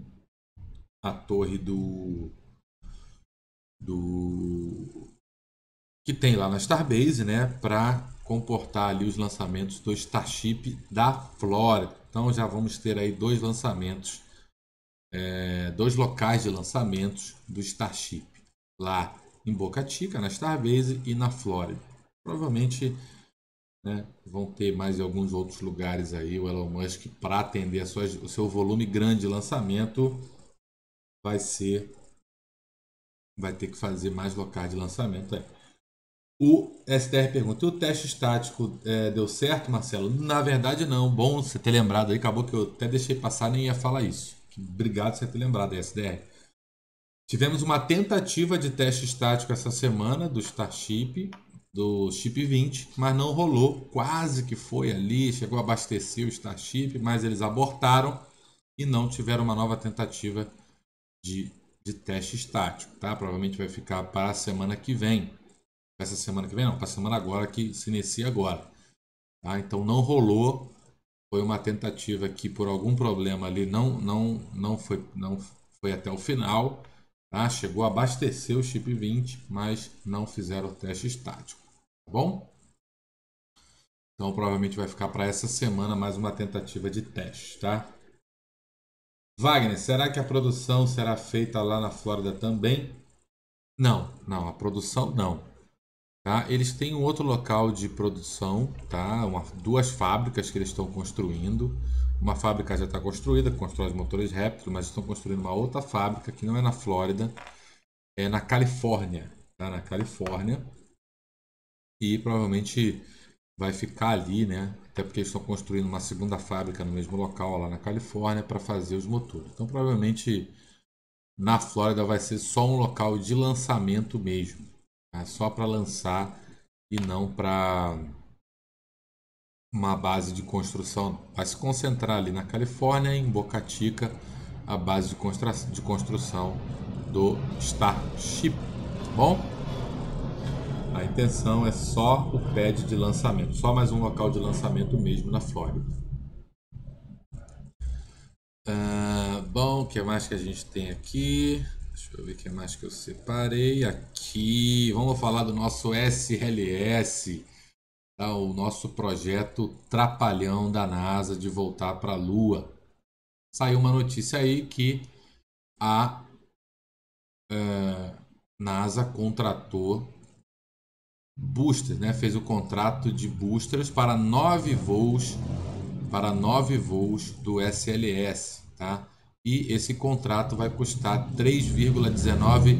a torre do. do. que tem lá na Starbase, né? Para comportar ali os lançamentos do Starship da Flórida. Então já vamos ter aí dois lançamentos, é, dois locais de lançamentos do Starship lá em Boca Chica, na Starbase e na Flórida. Provavelmente né, vão ter mais alguns outros lugares aí. O Elon Musk, para atender sua, o seu volume grande de lançamento, vai ser vai ter que fazer mais locais de lançamento aí. O STR pergunta: o teste estático é, deu certo, Marcelo? Na verdade, não. Bom você ter lembrado aí, acabou que eu até deixei passar, nem ia falar isso. Obrigado por você ter lembrado, SDR. Tivemos uma tentativa de teste estático essa semana do Starship, do Chip 20, mas não rolou. Quase que foi ali, chegou a abastecer o Starship, mas eles abortaram e não tiveram uma nova tentativa de, de teste estático. Tá? Provavelmente vai ficar para a semana que vem essa semana que vem, não, para a semana agora que se inicia agora. Tá? Então não rolou, foi uma tentativa que por algum problema ali não não não foi não foi até o final, tá? Chegou a abastecer o chip 20, mas não fizeram o teste estático, tá bom? Então provavelmente vai ficar para essa semana mais uma tentativa de teste, tá? Wagner, será que a produção será feita lá na Flórida também? Não, não, a produção não. Tá? Eles têm um outro local de produção, tá? Uma, duas fábricas que eles estão construindo. Uma fábrica já está construída, constrói os motores Raptor, mas estão construindo uma outra fábrica que não é na Flórida, é na Califórnia. Tá? Na Califórnia. E provavelmente vai ficar ali, né? Até porque eles estão construindo uma segunda fábrica no mesmo local lá na Califórnia para fazer os motores. Então provavelmente na Flórida vai ser só um local de lançamento mesmo. Né? Só para lançar e não para uma base de construção. Vai se concentrar ali na Califórnia, em Boca Chica, a base de, constru de construção do Starship. Tá bom? A intenção é só o pad de lançamento, só mais um local de lançamento mesmo na Flórida. Ah, bom, o que mais que a gente tem aqui? Deixa eu ver o que mais que eu separei aqui. Vamos falar do nosso SLS, tá? o nosso projeto Trapalhão da NASA de voltar para a Lua. Saiu uma notícia aí que a eh, NASA contratou boosters, né? fez o contrato de boosters para nove voos, para nove voos do SLS, tá? e esse contrato vai custar 3,19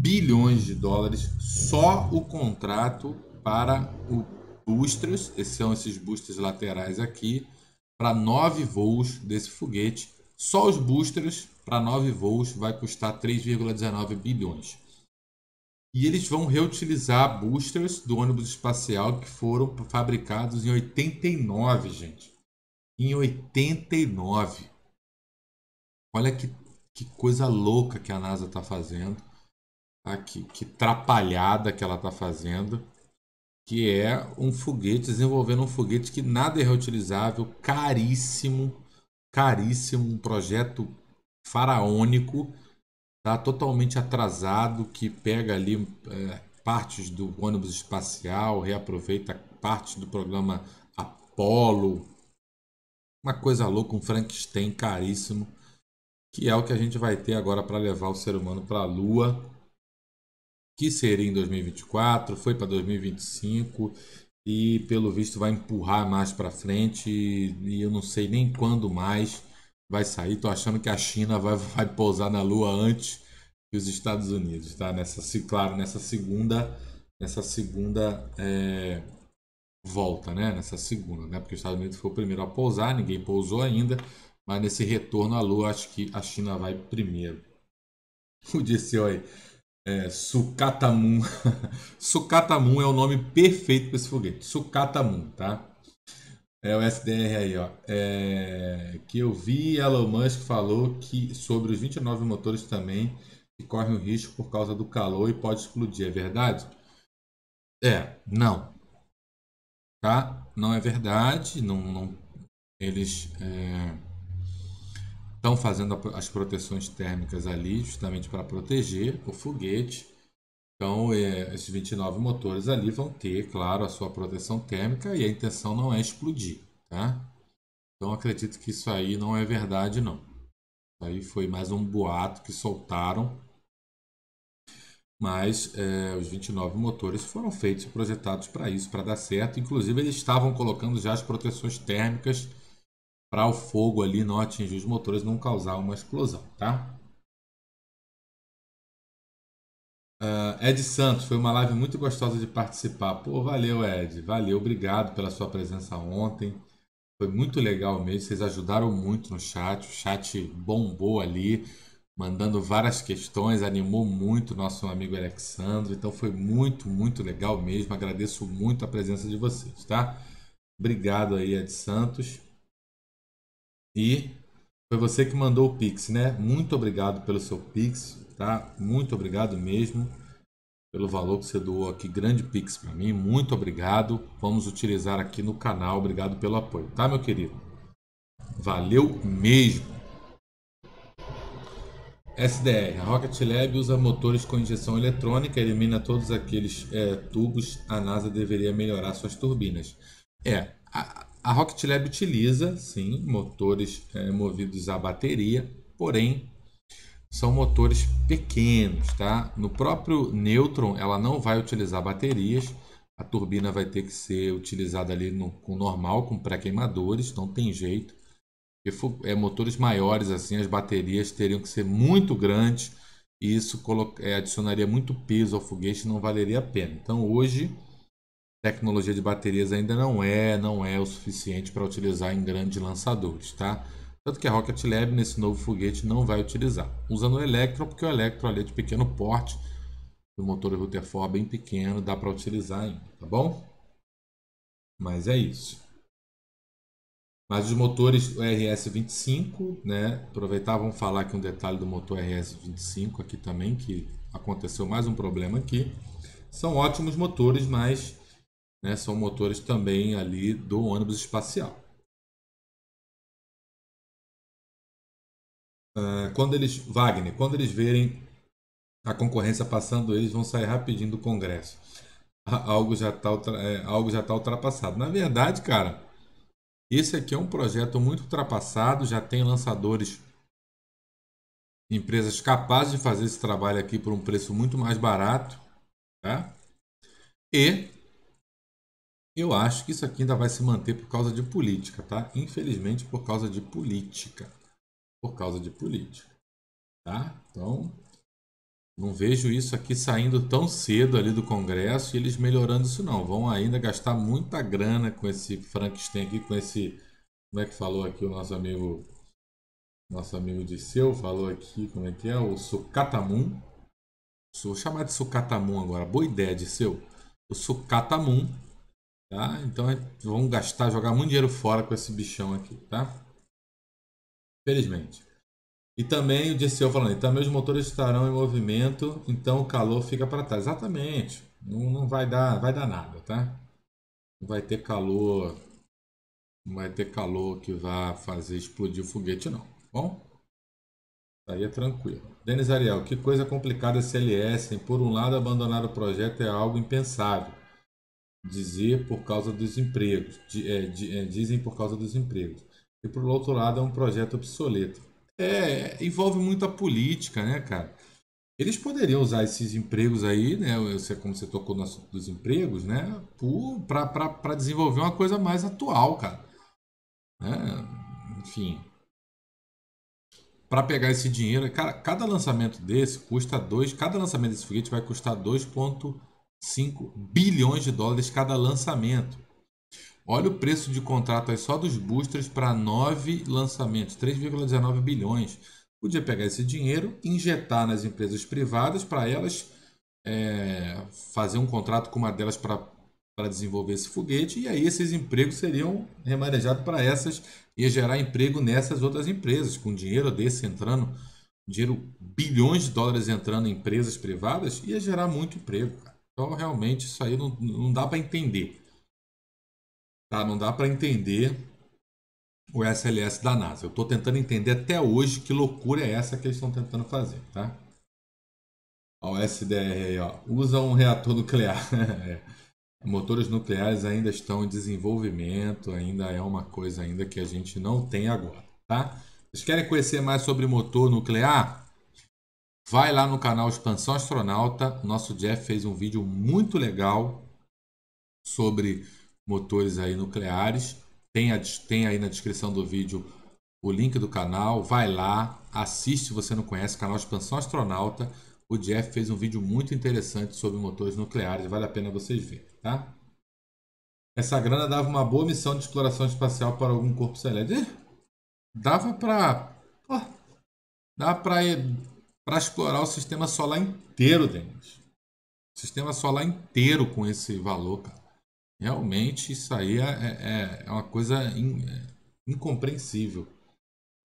bilhões de dólares só o contrato para o boosters, esses são esses boosters laterais aqui, para nove voos desse foguete. Só os boosters para nove voos vai custar 3,19 bilhões. E eles vão reutilizar boosters do ônibus espacial que foram fabricados em 89, gente. Em 89. Olha que, que coisa louca que a NASA está fazendo, tá? que, que trapalhada que ela está fazendo, que é um foguete, desenvolvendo um foguete que nada é reutilizável, caríssimo, caríssimo, um projeto faraônico, tá? totalmente atrasado, que pega ali é, partes do ônibus espacial, reaproveita partes do programa Apollo, uma coisa louca, um Frankenstein caríssimo que é o que a gente vai ter agora para levar o ser humano para a Lua, que seria em 2024, foi para 2025 e pelo visto vai empurrar mais para frente e eu não sei nem quando mais vai sair. Tô achando que a China vai, vai pousar na Lua antes que os Estados Unidos, tá? Nessa, claro, nessa segunda, nessa segunda é, volta, né? Nessa segunda, né? Porque os Estados Unidos foi o primeiro a pousar, ninguém pousou ainda. Mas nesse retorno à Lua, acho que a China vai primeiro. O DCO aí. É, Sucatamun. Sucatamun é o nome perfeito para esse foguete. Sucatamun, tá? É o SDR aí, ó. É, que eu vi, Elon Musk falou que sobre os 29 motores também que correm o risco por causa do calor e pode explodir. É verdade? É, não. Tá? Não é verdade. Não, não eles é, estão fazendo as proteções térmicas ali justamente para proteger o foguete. Então, é, esses 29 motores ali vão ter, claro, a sua proteção térmica e a intenção não é explodir, tá? Então, acredito que isso aí não é verdade, não. Isso aí foi mais um boato que soltaram. Mas é, os 29 motores foram feitos e projetados para isso, para dar certo. Inclusive, eles estavam colocando já as proteções térmicas para o fogo ali não atingir os motores, não causar uma explosão, tá? Uh, Ed Santos, foi uma live muito gostosa de participar. Pô, valeu, Ed. Valeu, obrigado pela sua presença ontem. Foi muito legal mesmo. Vocês ajudaram muito no chat. O chat bombou ali, mandando várias questões, animou muito nosso amigo Alexandre. Então foi muito, muito legal mesmo. Agradeço muito a presença de vocês, tá? Obrigado aí, Ed Santos. E foi você que mandou o Pix, né? Muito obrigado pelo seu Pix, tá? Muito obrigado mesmo pelo valor que você doou aqui, grande Pix para mim. Muito obrigado. Vamos utilizar aqui no canal. Obrigado pelo apoio, tá, meu querido? Valeu mesmo. SDR, a Rocket Lab usa motores com injeção eletrônica, elimina todos aqueles é, tubos. A NASA deveria melhorar suas turbinas. É, a, a Rocket Lab utiliza, sim, motores é, movidos a bateria, porém são motores pequenos, tá? No próprio Neutron, ela não vai utilizar baterias. A turbina vai ter que ser utilizada ali no, com normal, com pré-queimadores, não tem jeito. é, motores maiores, assim, as baterias teriam que ser muito grandes e isso é, adicionaria muito peso ao foguete não valeria a pena. Então, hoje, tecnologia de baterias ainda não é, não é o suficiente para utilizar em grandes lançadores, tá? Tanto que a Rocket Lab nesse novo foguete não vai utilizar, usando o Electron, porque o Electron ali é de pequeno porte, o motor Rutherford é bem pequeno, dá para utilizar ainda, tá bom? Mas é isso. Mas os motores RS25, né? Aproveitavam vamos falar aqui um detalhe do motor RS25 aqui também, que aconteceu mais um problema aqui. São ótimos motores, mas né, são motores também ali do ônibus espacial. Uh, quando eles, Wagner, quando eles verem a concorrência passando, eles vão sair rapidinho do Congresso. Ah, algo já está é, algo já tá ultrapassado. Na verdade, cara, esse aqui é um projeto muito ultrapassado, já tem lançadores, empresas capazes de fazer esse trabalho aqui por um preço muito mais barato, tá? E eu acho que isso aqui ainda vai se manter por causa de política, tá? Infelizmente, por causa de política. Por causa de política. Tá? Então, não vejo isso aqui saindo tão cedo ali do Congresso e eles melhorando isso não. Vão ainda gastar muita grana com esse Frankenstein aqui, com esse... Como é que falou aqui o nosso amigo... Nosso amigo Disseu falou aqui, como é que é? O Sucatamun. Vou chamar de Sucatamun agora. Boa ideia, Disseu. O Sucatamun Tá? Então é, vamos gastar, jogar muito dinheiro fora com esse bichão aqui, tá? Felizmente. E também o DCO falando, então meus motores estarão em movimento, então o calor fica para trás. Exatamente. Não, não vai dar, vai dar nada, tá? Não vai ter calor, não vai ter calor que vá fazer explodir o foguete não, tá bom? Tá aí é tranquilo. Denis Ariel, que coisa complicada esse LS. por um lado abandonar o projeto é algo impensável dizer por causa dos empregos, de, é, de, é, dizem por causa dos empregos. E por outro lado é um projeto obsoleto. É, envolve muita política, né, cara? Eles poderiam usar esses empregos aí, né? Como você tocou no assunto dos empregos, né? Para desenvolver uma coisa mais atual, cara. É, enfim. Para pegar esse dinheiro, cara, cada lançamento desse custa dois. Cada lançamento desse foguete vai custar 2,5 5 bilhões de dólares cada lançamento. Olha o preço de contrato aí só dos boosters para nove lançamentos, 3,19 bilhões. Podia pegar esse dinheiro, injetar nas empresas privadas para elas é, fazer um contrato com uma delas para desenvolver esse foguete, e aí esses empregos seriam remanejados para essas, e gerar emprego nessas outras empresas, com dinheiro desse entrando, dinheiro bilhões de dólares entrando em empresas privadas, ia gerar muito emprego. Então, realmente, isso aí não, não dá para entender. Tá? Não dá para entender o SLS da NASA. Eu estou tentando entender até hoje que loucura é essa que eles estão tentando fazer, tá? Ó, o SDR aí, ó. Usa um reator nuclear. É. Motores nucleares ainda estão em desenvolvimento, ainda é uma coisa ainda que a gente não tem agora, tá? Vocês querem conhecer mais sobre motor nuclear? Vai lá no canal Expansão Astronauta, nosso Jeff fez um vídeo muito legal sobre motores aí nucleares. Tem, a, tem aí na descrição do vídeo o link do canal, vai lá, assiste se você não conhece, canal Expansão Astronauta. O Jeff fez um vídeo muito interessante sobre motores nucleares, vale a pena vocês verem, tá? Essa grana dava uma boa missão de exploração espacial para algum corpo celeste. Dava para, dava para para explorar o sistema solar inteiro, Denis. Sistema solar inteiro com esse valor, cara. Realmente, isso aí é, é, é, é uma coisa in, é, incompreensível.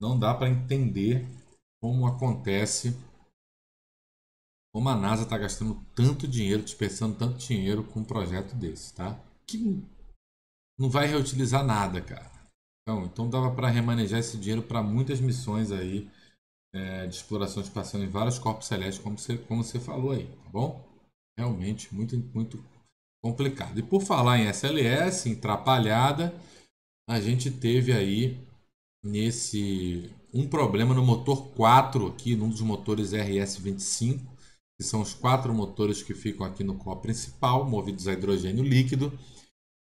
Não dá para entender como acontece, como a NASA está gastando tanto dinheiro, dispensando tanto dinheiro com um projeto desse, tá? Que não vai reutilizar nada, cara. Então, então dava para remanejar esse dinheiro para muitas missões aí é, de exploração espacial em vários corpos celestes, como você, como você falou aí, tá bom? Realmente muito, muito complicado. E por falar em SLS, em trapalhada, a gente teve aí nesse um problema no motor 4 aqui, num dos motores RS25, que são os quatro motores que ficam aqui no copo principal, movidos a hidrogênio líquido.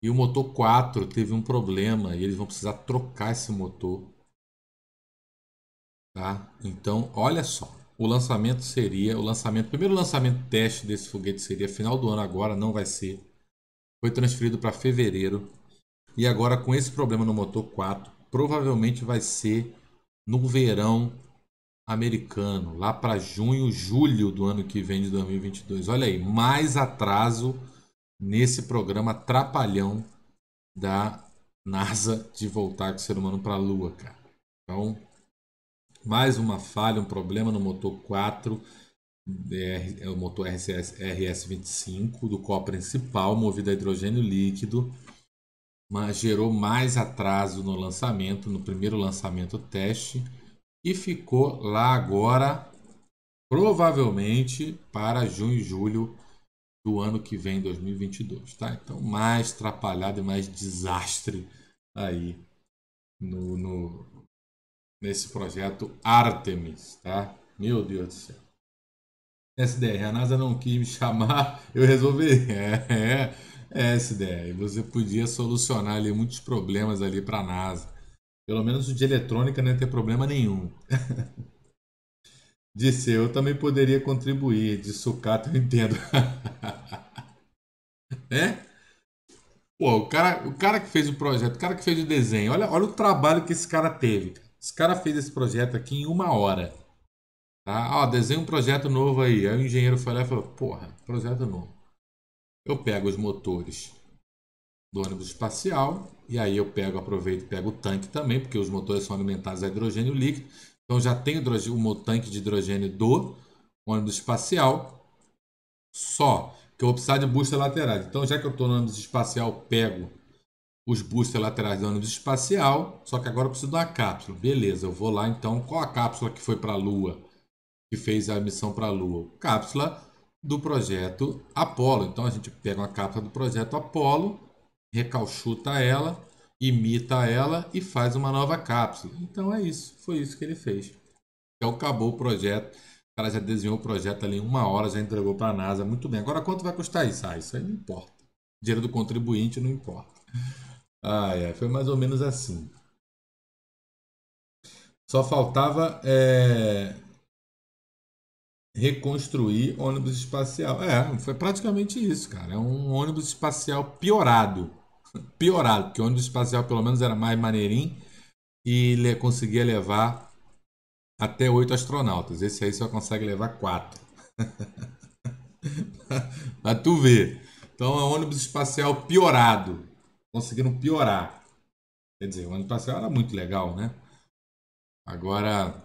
E o motor 4 teve um problema e eles vão precisar trocar esse motor Tá? Então, olha só. O lançamento seria, o lançamento, o primeiro lançamento teste desse foguete seria final do ano agora, não vai ser. Foi transferido para fevereiro. E agora com esse problema no motor 4, provavelmente vai ser no verão americano, lá para junho, julho do ano que vem de 2022. Olha aí, mais atraso nesse programa trapalhão da NASA de voltar com o ser humano para a Lua, cara. Então, mais uma falha, um problema no motor 4, é, o motor RCS, RS25 do cor principal, movido a hidrogênio líquido, mas gerou mais atraso no lançamento, no primeiro lançamento teste, e ficou lá agora, provavelmente para junho e julho do ano que vem, 2022, tá? Então, mais atrapalhado e mais desastre aí no, no, nesse projeto Artemis, tá? Meu Deus do céu. SDR, a NASA não quis me chamar, eu resolvi. É, é, é SDR, você podia solucionar ali muitos problemas ali para a NASA. Pelo menos o de eletrônica não ia ter problema nenhum. Disse eu também poderia contribuir, de sucata eu entendo. É? Pô, o cara, o cara que fez o projeto, o cara que fez o desenho, olha, olha o trabalho que esse cara teve. Os caras fez esse projeto aqui em uma hora. Tá? Ó, um projeto novo aí. Aí o engenheiro foi lá e falou, porra, projeto novo. Eu pego os motores do ônibus espacial e aí eu pego, aproveito e pego o tanque também, porque os motores são alimentados a hidrogênio líquido. Então já tem o, o tanque de hidrogênio do ônibus espacial. Só que eu vou precisar de bucha lateral. Então já que eu estou no ônibus espacial, pego os boosters laterais do ônibus espacial, só que agora eu preciso da cápsula. Beleza, eu vou lá então. Qual a cápsula que foi para a Lua, que fez a missão para a Lua? Cápsula do projeto Apolo. Então a gente pega uma cápsula do projeto Apolo, recalchuta ela, imita ela e faz uma nova cápsula. Então é isso, foi isso que ele fez. Então acabou o projeto. O cara já desenhou o projeto ali em uma hora, já entregou para a NASA. Muito bem. Agora quanto vai custar isso? Ah, isso aí não importa. dinheiro do contribuinte não importa. Ai, ai, foi mais ou menos assim. Só faltava é, reconstruir ônibus espacial. É, foi praticamente isso, cara. É um ônibus espacial piorado. Piorado, porque o ônibus espacial pelo menos era mais maneirinho e le conseguia levar até oito astronautas. Esse aí só consegue levar quatro. pra tu ver. Então é um ônibus espacial piorado conseguiram piorar. Quer dizer, o ano passado era muito legal, né? Agora,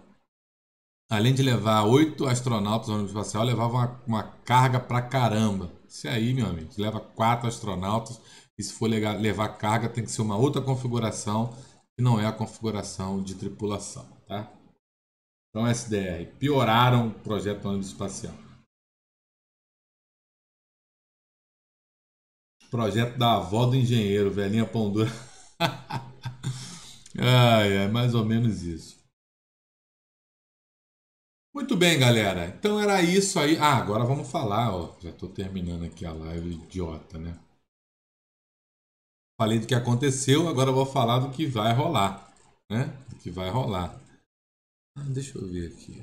além de levar oito astronautas ao ônibus espacial, levava uma, uma, carga pra caramba. Isso aí, meu amigo, leva quatro astronautas e se for levar carga tem que ser uma outra configuração que não é a configuração de tripulação, tá? Então, SDR, pioraram o projeto ônibus espacial. Projeto da avó do engenheiro, velhinha pão dura. ai, mais ou menos isso. Muito bem, galera. Então era isso aí. Ah, agora vamos falar, ó. Já estou terminando aqui a live idiota, né? Falei do que aconteceu, agora vou falar do que vai rolar, né? Do que vai rolar. Ah, deixa eu ver aqui.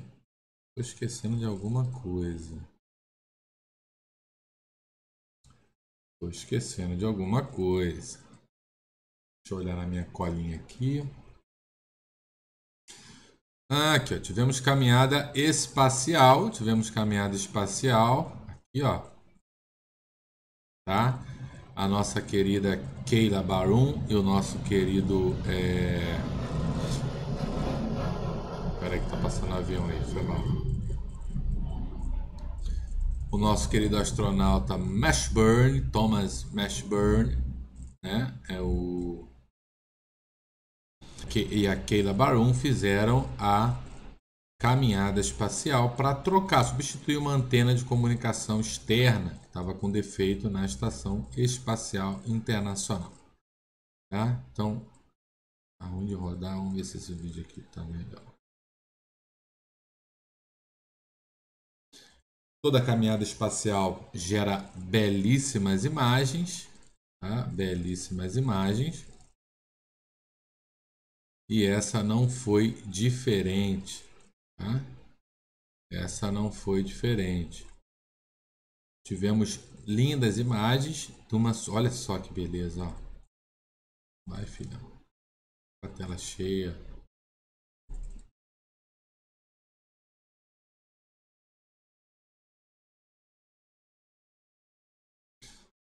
Tô esquecendo de alguma coisa. Estou esquecendo de alguma coisa. Deixa eu olhar na minha colinha aqui. Ah, aqui, ó. Tivemos caminhada espacial. Tivemos caminhada espacial. Aqui, ó. Tá? A nossa querida Keila Barum e o nosso querido. É... Peraí, que tá passando avião aí, foi mal o nosso querido astronauta Mashburn, Thomas Mashburn, né? É o que, e a Keila Baron fizeram a caminhada espacial para trocar, substituir uma antena de comunicação externa que estava com defeito na Estação Espacial Internacional. Tá? Então, aonde rodar, vamos ver se esse vídeo aqui está melhor. Toda a caminhada espacial gera belíssimas imagens, tá? belíssimas imagens. E essa não foi diferente. Tá? Essa não foi diferente. Tivemos lindas imagens de uma. Olha só que beleza. Ó. Vai, filhão. A tela cheia.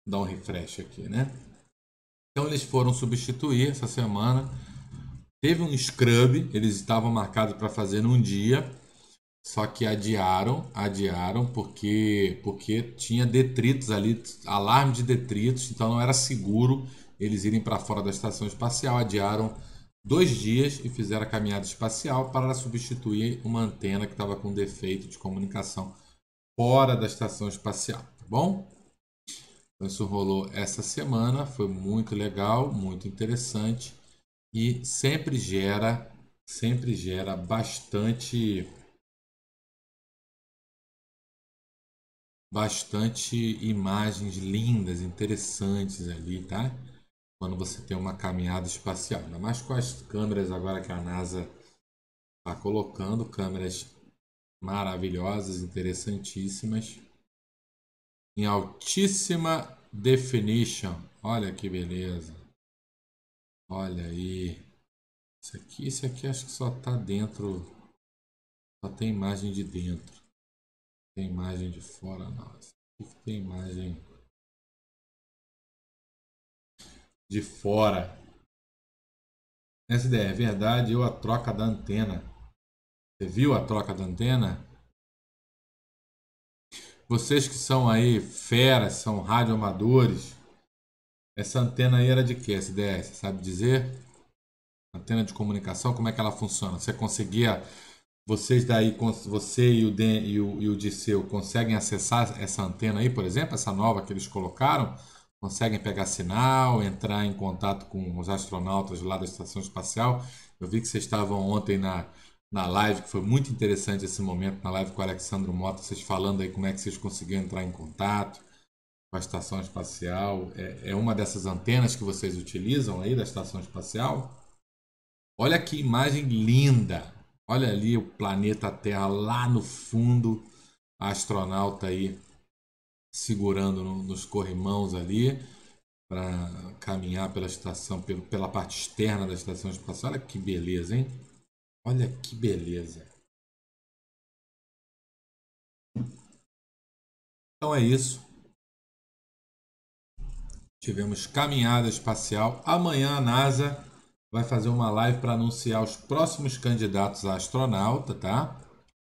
dar um refresh aqui, né? Então eles foram substituir essa semana. Teve um scrub, eles estavam marcados para fazer num dia, só que adiaram, adiaram porque porque tinha detritos ali, alarme de detritos, então não era seguro eles irem para fora da estação espacial. Adiaram dois dias e fizeram a caminhada espacial para substituir uma antena que estava com defeito de comunicação fora da estação espacial, tá bom? isso rolou essa semana, foi muito legal, muito interessante e sempre gera, sempre gera bastante bastante imagens lindas, interessantes ali, tá? Quando você tem uma caminhada espacial, ainda mais com as câmeras agora que a NASA está colocando, câmeras maravilhosas, interessantíssimas em altíssima definition. Olha que beleza. Olha aí. Isso aqui, isso aqui acho que só tá dentro. Só tem imagem de dentro. tem imagem de fora não. Isso aqui tem imagem de fora. Essa ideia é verdade, eu a troca da antena. Você viu a troca da antena? Vocês que são aí feras, são radioamadores, essa antena aí era de que, SDR? Você sabe dizer? Antena de comunicação, como é que ela funciona? Você conseguia, vocês daí, você e o, Den, e o, e o Disseu conseguem acessar essa antena aí, por exemplo, essa nova que eles colocaram? Conseguem pegar sinal, entrar em contato com os astronautas lá da Estação Espacial? Eu vi que vocês estavam ontem na, na live, que foi muito interessante esse momento na live com o Alexandre Mota, vocês falando aí como é que vocês conseguiram entrar em contato com a estação espacial. É, é uma dessas antenas que vocês utilizam aí da estação espacial? Olha que imagem linda! Olha ali o planeta Terra lá no fundo, a astronauta aí segurando no, nos corrimãos ali para caminhar pela estação, pelo, pela parte externa da estação espacial. Olha que beleza, hein? Olha que beleza. Então é isso. Tivemos caminhada espacial. Amanhã a NASA vai fazer uma live para anunciar os próximos candidatos a astronauta, tá?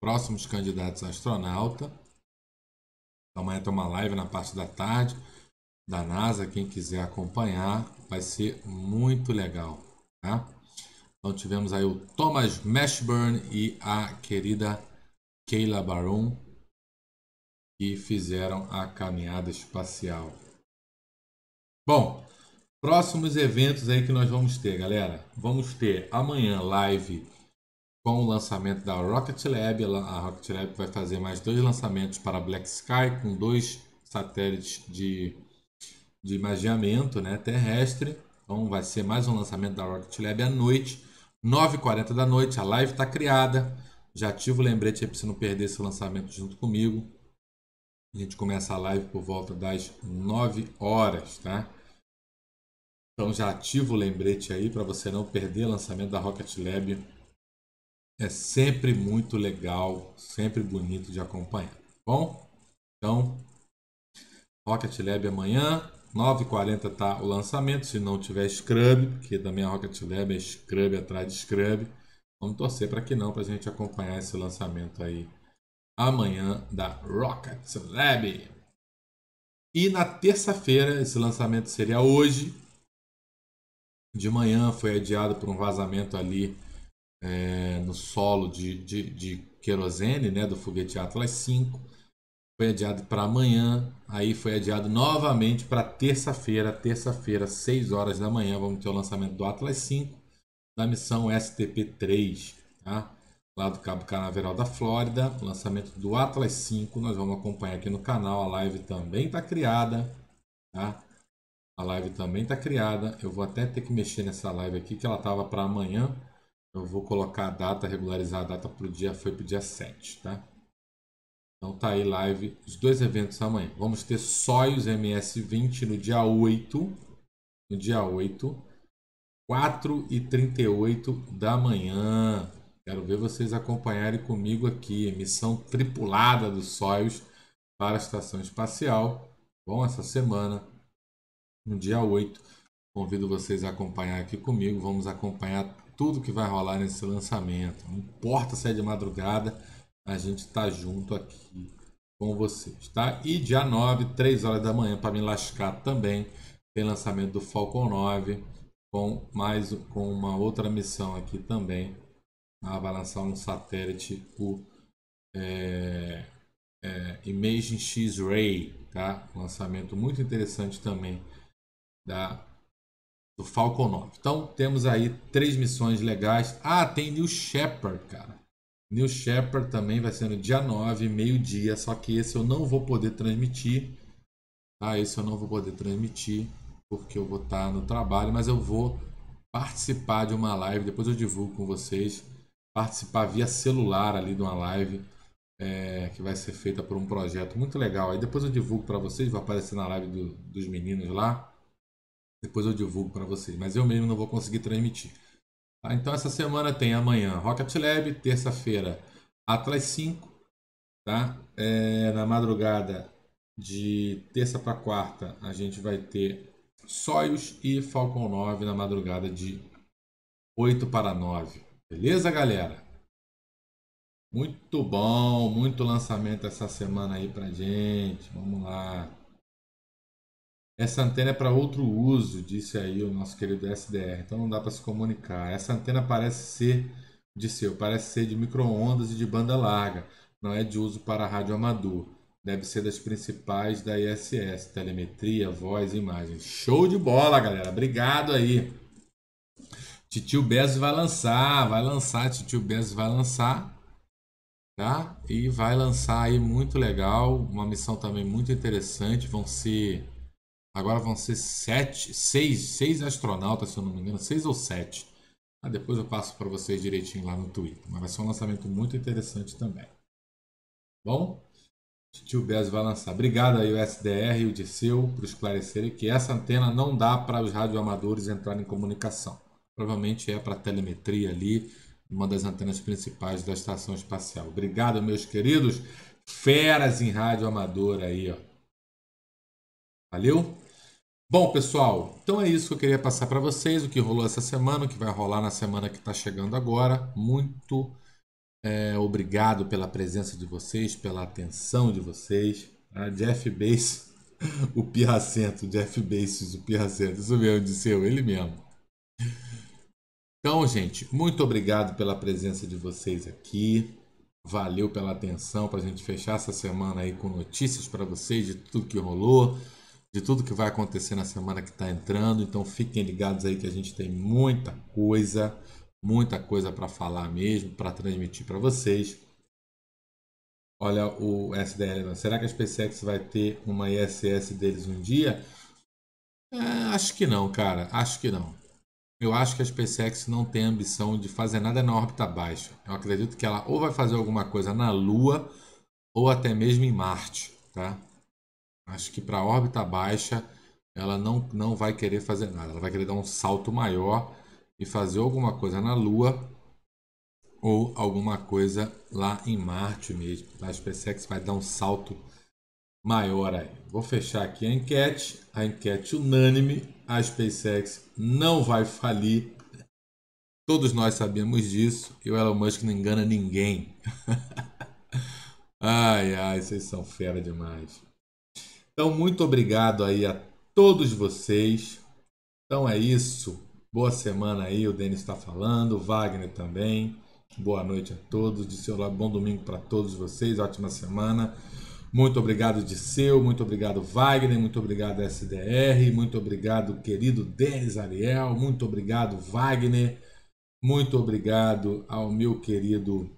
Próximos candidatos a astronauta. Então, amanhã tem uma live na parte da tarde da NASA. Quem quiser acompanhar, vai ser muito legal, tá? Então tivemos aí o Thomas Mashburn e a querida Keila Baron que fizeram a caminhada espacial. Bom, próximos eventos aí que nós vamos ter, galera. Vamos ter amanhã live com o lançamento da Rocket Lab. A Rocket Lab vai fazer mais dois lançamentos para Black Sky com dois satélites de, de imaginamento né, terrestre. Então vai ser mais um lançamento da Rocket Lab à noite. 9h40 da noite, a live está criada. Já ativo o lembrete aí para você não perder esse lançamento junto comigo. A gente começa a live por volta das 9 horas, tá? Então já ativo o lembrete aí para você não perder o lançamento da Rocket Lab. É sempre muito legal, sempre bonito de acompanhar, tá bom? Então, Rocket Lab amanhã, 9h40 tá o lançamento, se não tiver scrub, porque da minha Rocket Lab é scrub atrás de scrub. Vamos torcer para que não, para a gente acompanhar esse lançamento aí amanhã da Rocket Lab. E na terça-feira, esse lançamento seria hoje. De manhã foi adiado por um vazamento ali é, no solo de, de, de querosene, né, do foguete Atlas 5 foi adiado para amanhã, aí foi adiado novamente para terça-feira, terça-feira, 6 horas da manhã, vamos ter o lançamento do Atlas 5 da missão STP-3, tá? lá do Cabo Canaveral da Flórida, lançamento do Atlas 5, nós vamos acompanhar aqui no canal, a live também está criada, tá? A live também está criada, eu vou até ter que mexer nessa live aqui, que ela estava para amanhã, eu vou colocar a data, regularizar a data para o dia, foi para o dia 7, tá? Então tá aí live os dois eventos amanhã. Vamos ter Soyuz MS20 no dia 8. No dia 8. 4 e 38 da manhã. Quero ver vocês acompanharem comigo aqui. Missão tripulada do Soyuz para a Estação Espacial. Bom, essa semana, no dia 8. Convido vocês a acompanhar aqui comigo. Vamos acompanhar tudo que vai rolar nesse lançamento. Não importa se é de madrugada a gente está junto aqui com vocês, tá? E dia 9, 3 horas da manhã, para me lascar também, tem lançamento do Falcon 9 com mais com uma outra missão aqui também. Ah, vai lançar um satélite, o é, é, Imaging X-Ray, tá? Um lançamento muito interessante também da do Falcon 9. Então temos aí três missões legais. Ah, tem New Shepard, cara. New Shepard também vai ser no dia 9, meio-dia, só que esse eu não vou poder transmitir. Tá? Esse eu não vou poder transmitir, porque eu vou estar tá no trabalho, mas eu vou participar de uma live, depois eu divulgo com vocês, participar via celular ali de uma live é, que vai ser feita por um projeto muito legal. Aí depois eu divulgo para vocês, vai aparecer na live do, dos meninos lá. Depois eu divulgo para vocês, mas eu mesmo não vou conseguir transmitir. Tá? Então essa semana tem amanhã Rocket Lab, terça-feira Atlas 5, tá? É, na madrugada de terça para quarta a gente vai ter Soyuz e Falcon 9 na madrugada de 8 para 9. Beleza, galera? Muito bom, muito lançamento essa semana aí pra gente. Vamos lá. Essa antena é para outro uso, disse aí o nosso querido SDR. Então não dá para se comunicar. Essa antena parece ser, disse eu, parece ser de microondas e de banda larga. Não é de uso para rádio amador. Deve ser das principais da ISS, telemetria, voz e imagem. Show de bola, galera. Obrigado aí. Titio Bezos vai lançar, vai lançar, Titio Bezos vai lançar, tá? E vai lançar aí muito legal, uma missão também muito interessante. Vão ser Agora vão ser sete, seis, seis astronautas, se eu não me engano, seis ou sete. Ah, depois eu passo para vocês direitinho lá no Twitter. Mas vai ser um lançamento muito interessante também. Bom, Tio Bez vai lançar. Obrigado aí o SDR e o Disseu por esclarecerem que essa antena não dá para os radioamadores entrarem em comunicação. Provavelmente é para telemetria ali, uma das antenas principais da estação espacial. Obrigado, meus queridos feras em rádio amador aí, ó. Valeu? Bom, pessoal, então é isso que eu queria passar para vocês, o que rolou essa semana, o que vai rolar na semana que está chegando agora. Muito é, obrigado pela presença de vocês, pela atenção de vocês. Tá? A Jeff Bezos, o Pirracento, Jeff Bezos, o Pirracento, isso mesmo, disse eu, ele mesmo. Então, gente, muito obrigado pela presença de vocês aqui. Valeu pela atenção para a gente fechar essa semana aí com notícias para vocês de tudo que rolou de tudo que vai acontecer na semana que está entrando. Então fiquem ligados aí que a gente tem muita coisa, muita coisa para falar mesmo, para transmitir para vocês. Olha o SDL, né? será que a SpaceX vai ter uma ISS deles um dia? É, acho que não, cara, acho que não. Eu acho que a SpaceX não tem ambição de fazer nada na órbita baixa. Eu acredito que ela ou vai fazer alguma coisa na Lua ou até mesmo em Marte, tá? Acho que para órbita baixa ela não, não vai querer fazer nada. Ela vai querer dar um salto maior e fazer alguma coisa na Lua ou alguma coisa lá em Marte mesmo. A SpaceX vai dar um salto maior aí. Vou fechar aqui a enquete, a enquete unânime, a SpaceX não vai falir. Todos nós sabemos disso e o Elon Musk não engana ninguém. ai, ai, vocês são fera demais. Então, muito obrigado aí a todos vocês. Então é isso. Boa semana aí, o Denis está falando, o Wagner também. Boa noite a todos. De seu lado, bom domingo para todos vocês, ótima semana. Muito obrigado, seu muito obrigado, Wagner, muito obrigado, SDR, muito obrigado, querido Denis Ariel, muito obrigado, Wagner, muito obrigado ao meu querido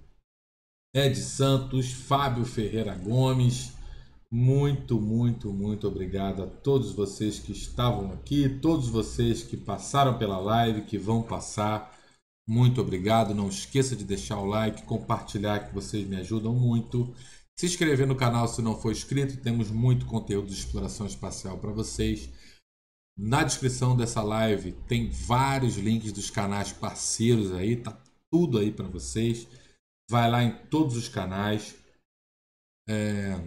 Ed Santos, Fábio Ferreira Gomes, muito, muito, muito obrigado a todos vocês que estavam aqui, todos vocês que passaram pela live, que vão passar. Muito obrigado. Não esqueça de deixar o like, compartilhar, que vocês me ajudam muito. Se inscrever no canal se não for inscrito, temos muito conteúdo de exploração espacial para vocês. Na descrição dessa live tem vários links dos canais parceiros aí, tá tudo aí para vocês. Vai lá em todos os canais. É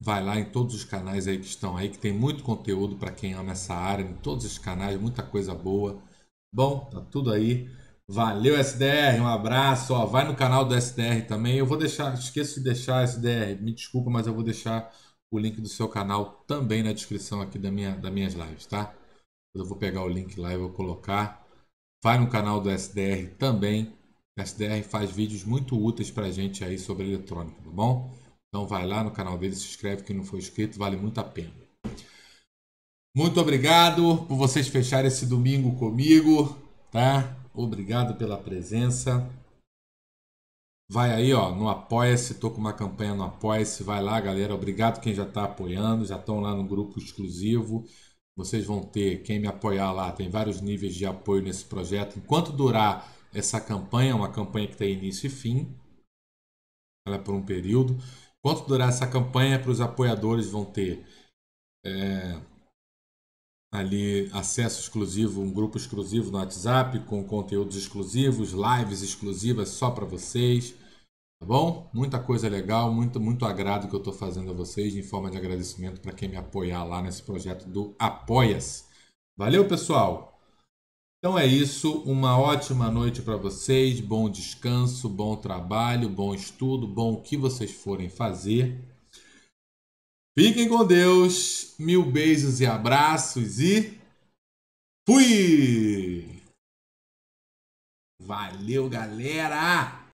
Vai lá em todos os canais aí que estão aí, que tem muito conteúdo para quem ama essa área, em todos os canais, muita coisa boa. Bom, tá tudo aí. Valeu, SDR, um abraço. Ó, vai no canal do SDR também. Eu vou deixar, esqueço de deixar, SDR, me desculpa, mas eu vou deixar o link do seu canal também na descrição aqui da minha, das minhas lives, tá? Eu vou pegar o link lá e vou colocar. Vai no canal do SDR também. O SDR faz vídeos muito úteis para gente aí sobre eletrônica, tá bom? Então vai lá no canal dele, se inscreve quem não for inscrito, vale muito a pena. Muito obrigado por vocês fecharem esse domingo comigo, tá? Obrigado pela presença. Vai aí, ó, no Apoia-se, tô com uma campanha no Apoia-se, vai lá, galera. Obrigado quem já está apoiando, já estão lá no grupo exclusivo. Vocês vão ter quem me apoiar lá, tem vários níveis de apoio nesse projeto. Enquanto durar essa campanha, uma campanha que tem início e fim, ela é por um período. Quanto durar essa campanha para os apoiadores vão ter é, ali acesso exclusivo, um grupo exclusivo no WhatsApp com conteúdos exclusivos, lives exclusivas só para vocês, tá bom? Muita coisa legal, muito muito agrado que eu estou fazendo a vocês em forma de agradecimento para quem me apoiar lá nesse projeto do Apoias. Valeu, pessoal! Então é isso, uma ótima noite para vocês, bom descanso, bom trabalho, bom estudo, bom o que vocês forem fazer. Fiquem com Deus, mil beijos e abraços e fui! Valeu, galera!